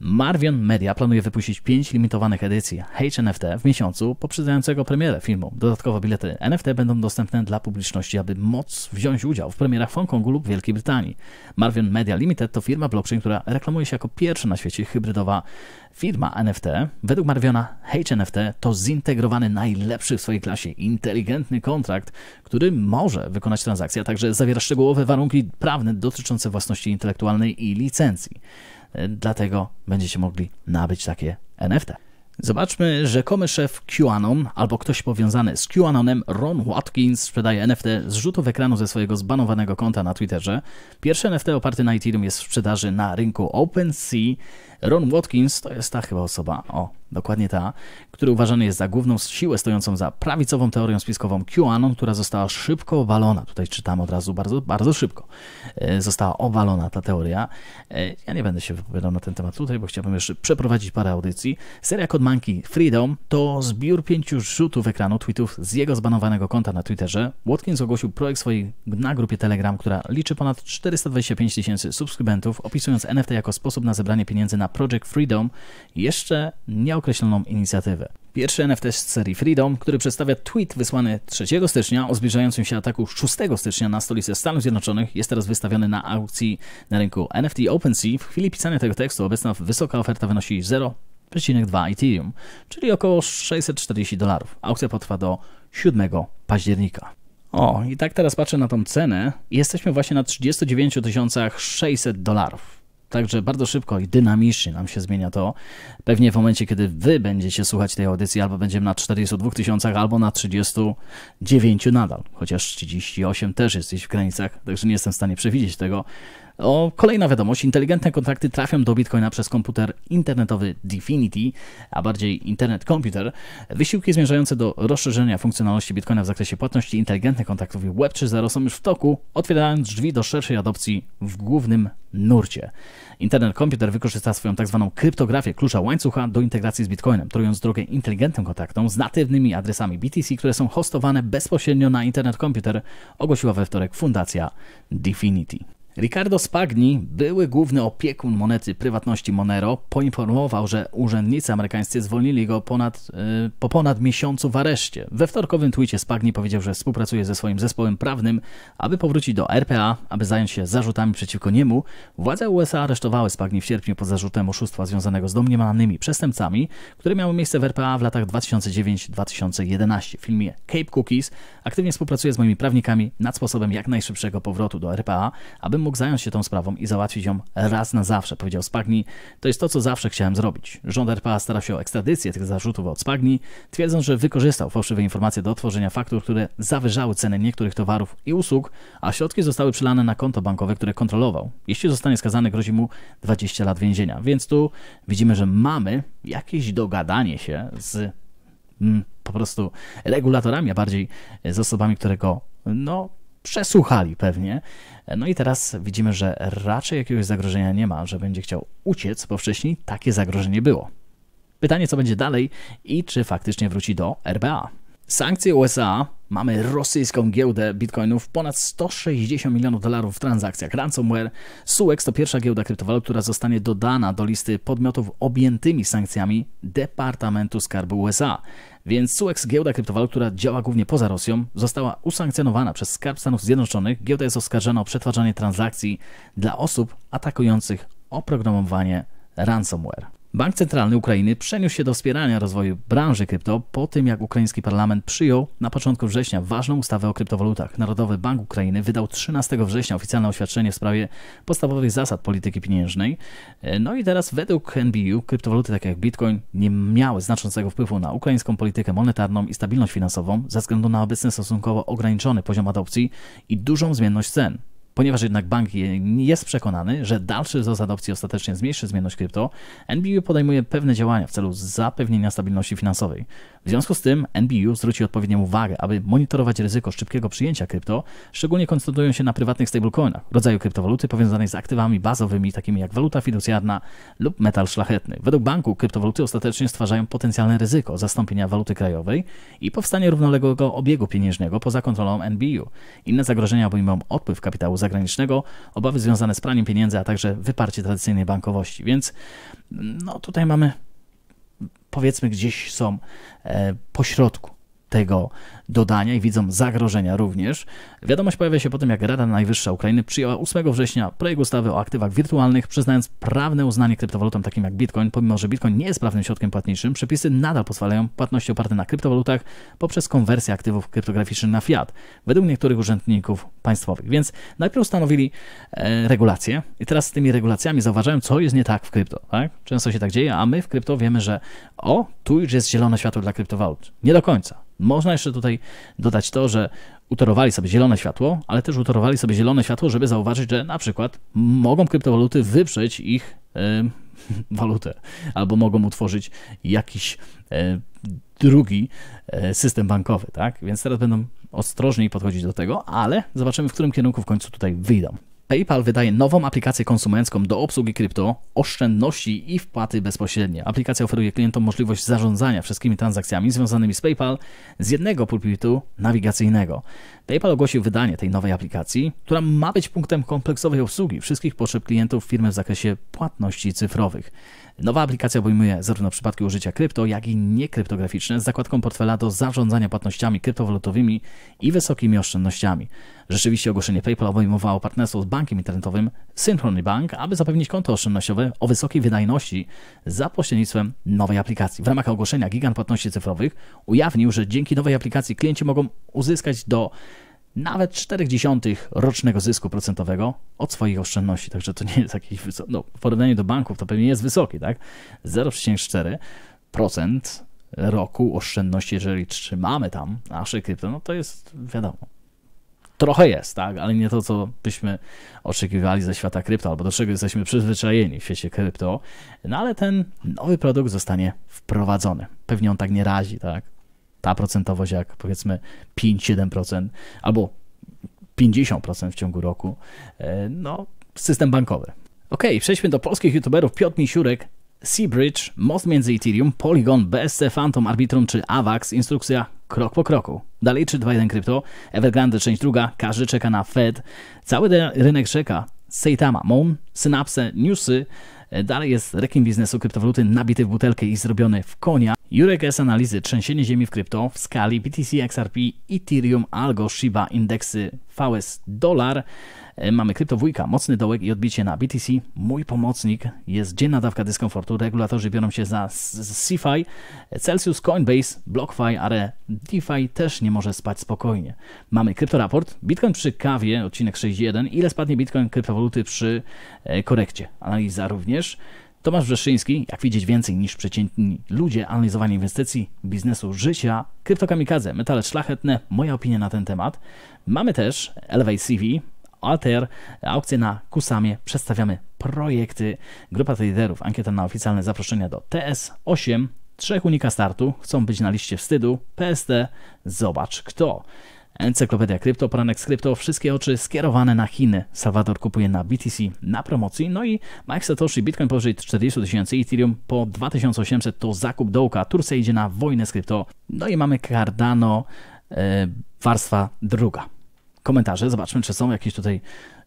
Marvion Media planuje wypuścić 5 limitowanych edycji HNFT w miesiącu poprzedzającego premierę filmu. Dodatkowo bilety NFT będą dostępne dla publiczności, aby móc wziąć udział w premierach w Hongkongu lub Wielkiej Brytanii. Marvion Media Limited to firma blockchain, która reklamuje się jako pierwsza na świecie hybrydowa firma NFT. Według Marviona HNFT to zintegrowany najlepszy w swojej klasie inteligentny kontrakt, który może wykonać transakcję, a także zawiera szczegółowe warunki prawne dotyczące własności intelektualnej i licencji. E, dlatego będziecie mogli nabyć takie NFT. Zobaczmy, rzekomy szef QAnon albo ktoś powiązany z QAnonem Ron Watkins sprzedaje NFT z rzutów ekranu ze swojego zbanowanego konta na Twitterze. Pierwszy NFT oparty na Ethereum jest w sprzedaży na rynku OpenSea. Ron Watkins to jest ta chyba osoba, o, dokładnie ta, który uważany jest za główną siłę stojącą za prawicową teorią spiskową QAnon, która została szybko obalona. Tutaj czytam od razu bardzo, bardzo szybko. E, została obalona ta teoria. E, ja nie będę się wypowiadał na ten temat tutaj, bo chciałbym jeszcze przeprowadzić parę audycji. Seria Kodmanki Freedom to zbiór pięciu rzutów ekranu tweetów z jego zbanowanego konta na Twitterze. Watkins ogłosił projekt swojej na grupie Telegram, która liczy ponad 425 tysięcy subskrybentów, opisując NFT jako sposób na zebranie pieniędzy na Project Freedom, jeszcze nieokreśloną inicjatywę. Pierwszy NFT z serii Freedom, który przedstawia tweet wysłany 3 stycznia o zbliżającym się ataku 6 stycznia na stolicę Stanów Zjednoczonych, jest teraz wystawiony na aukcji na rynku NFT OpenSea. W chwili pisania tego tekstu obecna wysoka oferta wynosi 0,2 Ethereum, czyli około 640 dolarów. Aukcja potrwa do 7 października. O, i tak teraz patrzę na tą cenę. Jesteśmy właśnie na 39 600 dolarów. Także bardzo szybko i dynamicznie nam się zmienia to. Pewnie w momencie, kiedy wy będziecie słuchać tej audycji, albo będziemy na 42 tysiącach, albo na 39 nadal. Chociaż 38 też jesteś w granicach, także nie jestem w stanie przewidzieć tego. O, kolejna wiadomość. Inteligentne kontrakty trafią do Bitcoina przez komputer internetowy Definity, a bardziej Internet Computer. Wysiłki zmierzające do rozszerzenia funkcjonalności Bitcoina w zakresie płatności inteligentnych kontaktów i Web 3.0 są już w toku, otwierając drzwi do szerszej adopcji w głównym nurcie. Internet Computer wykorzysta swoją tzw. Tak kryptografię klucza łańcucha do integracji z Bitcoinem, trując drogę inteligentnym kontraktom z natywnymi adresami BTC, które są hostowane bezpośrednio na Internet Computer, ogłosiła we wtorek fundacja Definity. Ricardo Spagni, były główny opiekun monety prywatności Monero, poinformował, że urzędnicy amerykańscy zwolnili go ponad, yy, po ponad miesiącu w areszcie. We wtorkowym twecie Spagni powiedział, że współpracuje ze swoim zespołem prawnym, aby powrócić do RPA, aby zająć się zarzutami przeciwko niemu. Władze USA aresztowały Spagni w sierpniu pod zarzutem oszustwa związanego z domniemanymi przestępcami, które miały miejsce w RPA w latach 2009-2011. W filmie Cape Cookies aktywnie współpracuje z moimi prawnikami nad sposobem jak najszybszego powrotu do RPA, aby mógł zająć się tą sprawą i załatwić ją raz na zawsze, powiedział Spagni. To jest to, co zawsze chciałem zrobić. Rząd RPA stara się o ekstradycję tych zarzutów od Spagni, twierdząc, że wykorzystał fałszywe informacje do otworzenia faktur, które zawyżały ceny niektórych towarów i usług, a środki zostały przelane na konto bankowe, które kontrolował. Jeśli zostanie skazany, grozi mu 20 lat więzienia. Więc tu widzimy, że mamy jakieś dogadanie się z mm, po prostu regulatorami, a bardziej z osobami, które go no, przesłuchali pewnie. No i teraz widzimy, że raczej jakiegoś zagrożenia nie ma, że będzie chciał uciec, bo wcześniej takie zagrożenie było. Pytanie, co będzie dalej i czy faktycznie wróci do RBA. Sankcje USA, mamy rosyjską giełdę bitcoinów, ponad 160 milionów dolarów w transakcjach, ransomware, SUEX to pierwsza giełda kryptowalut, która zostanie dodana do listy podmiotów objętymi sankcjami Departamentu Skarbu USA. Więc SUEX, giełda kryptowalut, która działa głównie poza Rosją, została usankcjonowana przez Skarb Stanów Zjednoczonych. Giełda jest oskarżona o przetwarzanie transakcji dla osób atakujących oprogramowanie ransomware. Bank Centralny Ukrainy przeniósł się do wspierania rozwoju branży krypto po tym, jak ukraiński parlament przyjął na początku września ważną ustawę o kryptowalutach. Narodowy Bank Ukrainy wydał 13 września oficjalne oświadczenie w sprawie podstawowych zasad polityki pieniężnej. No i teraz według NBU kryptowaluty takie jak Bitcoin nie miały znaczącego wpływu na ukraińską politykę monetarną i stabilność finansową ze względu na obecny stosunkowo ograniczony poziom adopcji i dużą zmienność cen. Ponieważ jednak bank jest przekonany, że dalszy wzrost adopcji ostatecznie zmniejszy zmienność krypto, NBU podejmuje pewne działania w celu zapewnienia stabilności finansowej. W związku z tym NBU zwróci odpowiednią uwagę, aby monitorować ryzyko szybkiego przyjęcia krypto, szczególnie koncentrują się na prywatnych stablecoinach, rodzaju kryptowaluty powiązanej z aktywami bazowymi, takimi jak waluta fiducjarna lub metal szlachetny. Według banku kryptowaluty ostatecznie stwarzają potencjalne ryzyko zastąpienia waluty krajowej i powstanie równoległego obiegu pieniężnego poza kontrolą NBU. Inne zagrożenia obejmują odpływ kapitału zagranicznego, obawy związane z praniem pieniędzy, a także wyparcie tradycyjnej bankowości. Więc no tutaj mamy powiedzmy gdzieś są e, po środku tego dodania i widzą zagrożenia również. Wiadomość pojawia się po tym, jak Rada Najwyższa Ukrainy przyjęła 8 września projekt ustawy o aktywach wirtualnych, przyznając prawne uznanie kryptowalutom takim jak Bitcoin. Pomimo, że Bitcoin nie jest prawnym środkiem płatniczym, przepisy nadal pozwalają płatności oparte na kryptowalutach poprzez konwersję aktywów kryptograficznych na fiat, według niektórych urzędników państwowych. Więc najpierw ustanowili e, regulacje i teraz z tymi regulacjami zauważają, co jest nie tak w krypto. Tak? Często się tak dzieje, a my w krypto wiemy, że o, tu już jest zielone światło dla kryptowalut. Nie do końca. Można jeszcze tutaj dodać to, że utorowali sobie zielone światło, ale też utorowali sobie zielone światło, żeby zauważyć, że na przykład mogą kryptowaluty wyprzeć ich yy, walutę albo mogą utworzyć jakiś yy, drugi e, system bankowy, tak? Więc teraz będą ostrożniej podchodzić do tego, ale zobaczymy, w którym kierunku w końcu tutaj wyjdą. PayPal wydaje nową aplikację konsumencką do obsługi krypto, oszczędności i wpłaty bezpośrednie. Aplikacja oferuje klientom możliwość zarządzania wszystkimi transakcjami związanymi z PayPal z jednego pulpitu nawigacyjnego. PayPal ogłosił wydanie tej nowej aplikacji, która ma być punktem kompleksowej obsługi wszystkich potrzeb klientów firmy w zakresie płatności cyfrowych. Nowa aplikacja obejmuje zarówno przypadki użycia krypto, jak i niekryptograficzne z zakładką portfela do zarządzania płatnościami kryptowalutowymi i wysokimi oszczędnościami. Rzeczywiście ogłoszenie PayPal obejmowało partnerstwo z bankiem internetowym Synchrony Bank, aby zapewnić konto oszczędnościowe o wysokiej wydajności za pośrednictwem nowej aplikacji. W ramach ogłoszenia gigant płatności cyfrowych ujawnił, że dzięki nowej aplikacji klienci mogą uzyskać do nawet 0,4 rocznego zysku procentowego od swoich oszczędności. Także to nie jest jakiś wysoki, no, w porównaniu do banków to pewnie jest wysoki, tak? 0,4% roku oszczędności, jeżeli trzymamy tam nasze krypto, no to jest wiadomo. Trochę jest, tak, ale nie to, co byśmy oczekiwali ze świata krypto, albo do czego jesteśmy przyzwyczajeni w świecie krypto. No ale ten nowy produkt zostanie wprowadzony. Pewnie on tak nie razi, tak? ta procentowość jak powiedzmy 5-7% albo 50% w ciągu roku, e, no system bankowy. Ok, przejdźmy do polskich youtuberów Piotr Misiurek, Seabridge, Most między Ethereum, Polygon, BSC, Phantom, Arbitrum czy AVAX, instrukcja krok po kroku. Dalej 3.2.1 Krypto, Evergrande, część druga, każdy czeka na Fed, cały rynek czeka, Seitama, Moon, Synapse, Newsy, e, dalej jest rekin biznesu kryptowaluty nabity w butelkę i zrobiony w konia, Jurek S. Analizy trzęsienie ziemi w krypto w skali BTC, XRP, Ethereum, Algo, Shiba, indeksy VS, dolar. E, mamy kryptowójka, mocny dołek i odbicie na BTC. Mój pomocnik jest dzienna dawka dyskomfortu. Regulatorzy biorą się za CFI, Celsius, Coinbase, BlockFi, ale DeFi też nie może spać spokojnie. Mamy kryptoraport, Bitcoin przy kawie, odcinek 6.1. Ile spadnie Bitcoin kryptowaluty przy e, korekcie? Analiza również. Tomasz Wrzeszyński, jak widzieć więcej niż przeciętni ludzie, analizowanie inwestycji, biznesu, życia, kryptokamikadze, metale szlachetne, moja opinia na ten temat. Mamy też Elevate CV, Alter, aukcje na Kusamie, przedstawiamy projekty, grupa traderów, ankieta na oficjalne zaproszenia do TS8, trzech unika startu, chcą być na liście wstydu, PST, zobacz kto. Encyklopedia Krypto, Poranek z Krypto, wszystkie oczy skierowane na Chiny. Salwador kupuje na BTC na promocji, no i Mike Satoshi, Bitcoin powyżej 40 tysięcy, Ethereum po 2800 to zakup dołka, Turcja idzie na wojnę z krypto, no i mamy Cardano, e, warstwa druga. Komentarze, zobaczmy czy są jakieś tutaj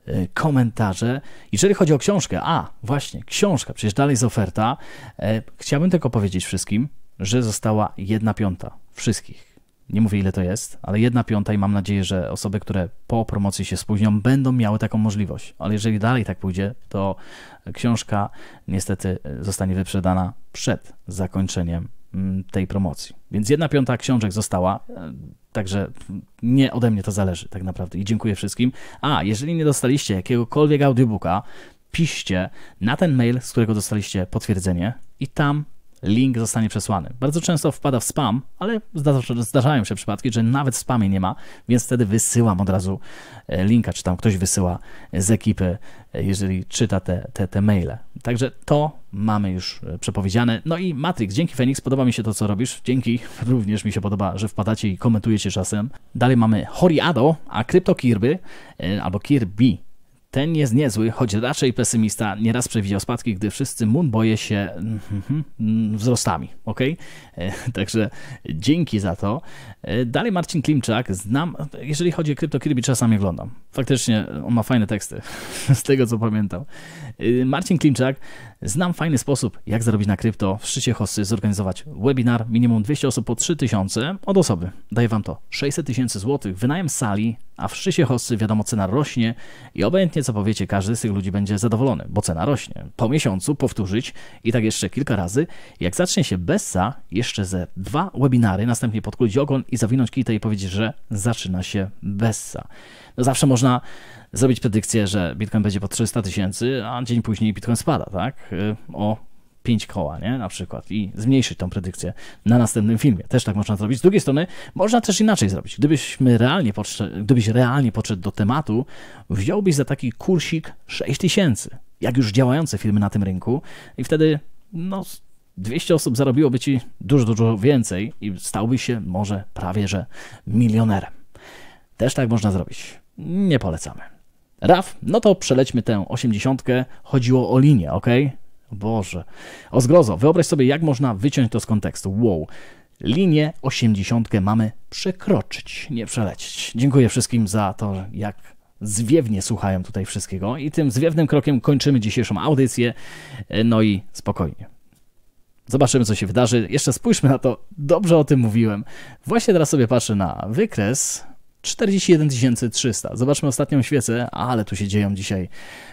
e, komentarze. Jeżeli chodzi o książkę, a właśnie, książka, przecież dalej jest oferta. E, chciałbym tylko powiedzieć wszystkim, że została jedna piąta wszystkich nie mówię ile to jest, ale jedna piąta i mam nadzieję, że osoby, które po promocji się spóźnią, będą miały taką możliwość. Ale jeżeli dalej tak pójdzie, to książka niestety e, zostanie wyprzedana przed zakończeniem mm, tej promocji. Więc jedna piąta książek została, e, także nie ode mnie to zależy tak naprawdę. I dziękuję wszystkim. A, jeżeli nie dostaliście jakiegokolwiek audiobooka, piszcie na ten mail, z którego dostaliście potwierdzenie i tam link zostanie przesłany. Bardzo często wpada w spam, ale zdarzają się przypadki, że nawet w spamie nie ma, więc wtedy wysyłam od razu e, linka, czy tam ktoś wysyła z ekipy, e, jeżeli czyta te, te, te maile. Także to mamy już e, przepowiedziane. No i Matrix, dzięki Phoenix, podoba mi się to, co robisz. Dzięki, również mi się podoba, że wpadacie i komentujecie czasem. Dalej mamy Horiado, a Krypto Kirby, albo Kirby, ten jest niezły, choć raczej pesymista nieraz przewidział spadki, gdy wszyscy Moon boje się mhm, mm, wzrostami, ok? E, także dzięki za to. E, dalej Marcin Klimczak, znam, jeżeli chodzi o Crypto Kirby, czasami oglądam. Faktycznie on ma fajne teksty, z tego co pamiętam. Y, Marcin Klimczak. Znam fajny sposób, jak zarobić na krypto w szczycie hossy, zorganizować webinar minimum 200 osób po 3000 od osoby. Daję Wam to 600 tysięcy złotych, wynajem sali, a w szczycie hossy wiadomo cena rośnie i obojętnie co powiecie, każdy z tych ludzi będzie zadowolony, bo cena rośnie. Po miesiącu powtórzyć i tak jeszcze kilka razy. Jak zacznie się Bessa, jeszcze ze dwa webinary, następnie podkulić ogon i zawinąć kitę i powiedzieć, że zaczyna się Bessa. No zawsze można zrobić predykcję, że Bitcoin będzie po 300 tysięcy, a dzień później Bitcoin spada, tak? Y, o 5 koła, nie? Na przykład i zmniejszyć tą predykcję na następnym filmie. Też tak można zrobić. Z drugiej strony można też inaczej zrobić. Gdybyśmy realnie podszedł, gdybyś realnie podszedł do tematu, wziąłbyś za taki kursik 6 tysięcy, jak już działające firmy na tym rynku i wtedy no 200 osób zarobiłoby ci dużo, dużo więcej i stałbyś się może prawie że milionerem. Też tak można zrobić. Nie polecamy. Raf, no to przelećmy tę 80. Chodziło o linię, ok? Boże. O zgrozo, wyobraź sobie, jak można wyciąć to z kontekstu. Wow. Linię 80 mamy przekroczyć, nie przelecieć. Dziękuję wszystkim za to, jak zwiewnie słuchają tutaj wszystkiego. I tym zwiewnym krokiem kończymy dzisiejszą audycję. No i spokojnie. Zobaczymy, co się wydarzy. Jeszcze spójrzmy na to. Dobrze o tym mówiłem. Właśnie teraz sobie patrzę na wykres 41 300. Zobaczmy ostatnią świecę, ale tu się dzieją dzisiaj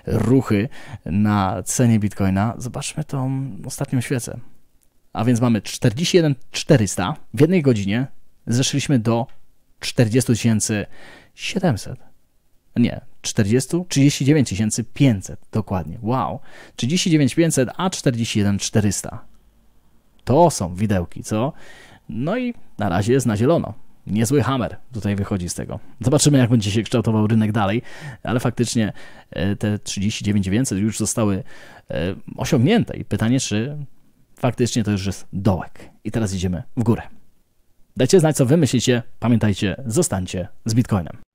ruchy na cenie bitcoina. Zobaczmy tą ostatnią świecę. A więc mamy 41 400 w jednej godzinie zeszliśmy do 40 700. Nie, 40, 39 500 dokładnie. Wow. 39 500, a 41 400. To są widełki, co? No i na razie jest na zielono niezły hammer tutaj wychodzi z tego. Zobaczymy, jak będzie się kształtował rynek dalej, ale faktycznie e, te 39900 już zostały e, osiągnięte i pytanie, czy faktycznie to już jest dołek. I teraz idziemy w górę. Dajcie znać, co wy myślicie. Pamiętajcie, zostańcie z Bitcoinem.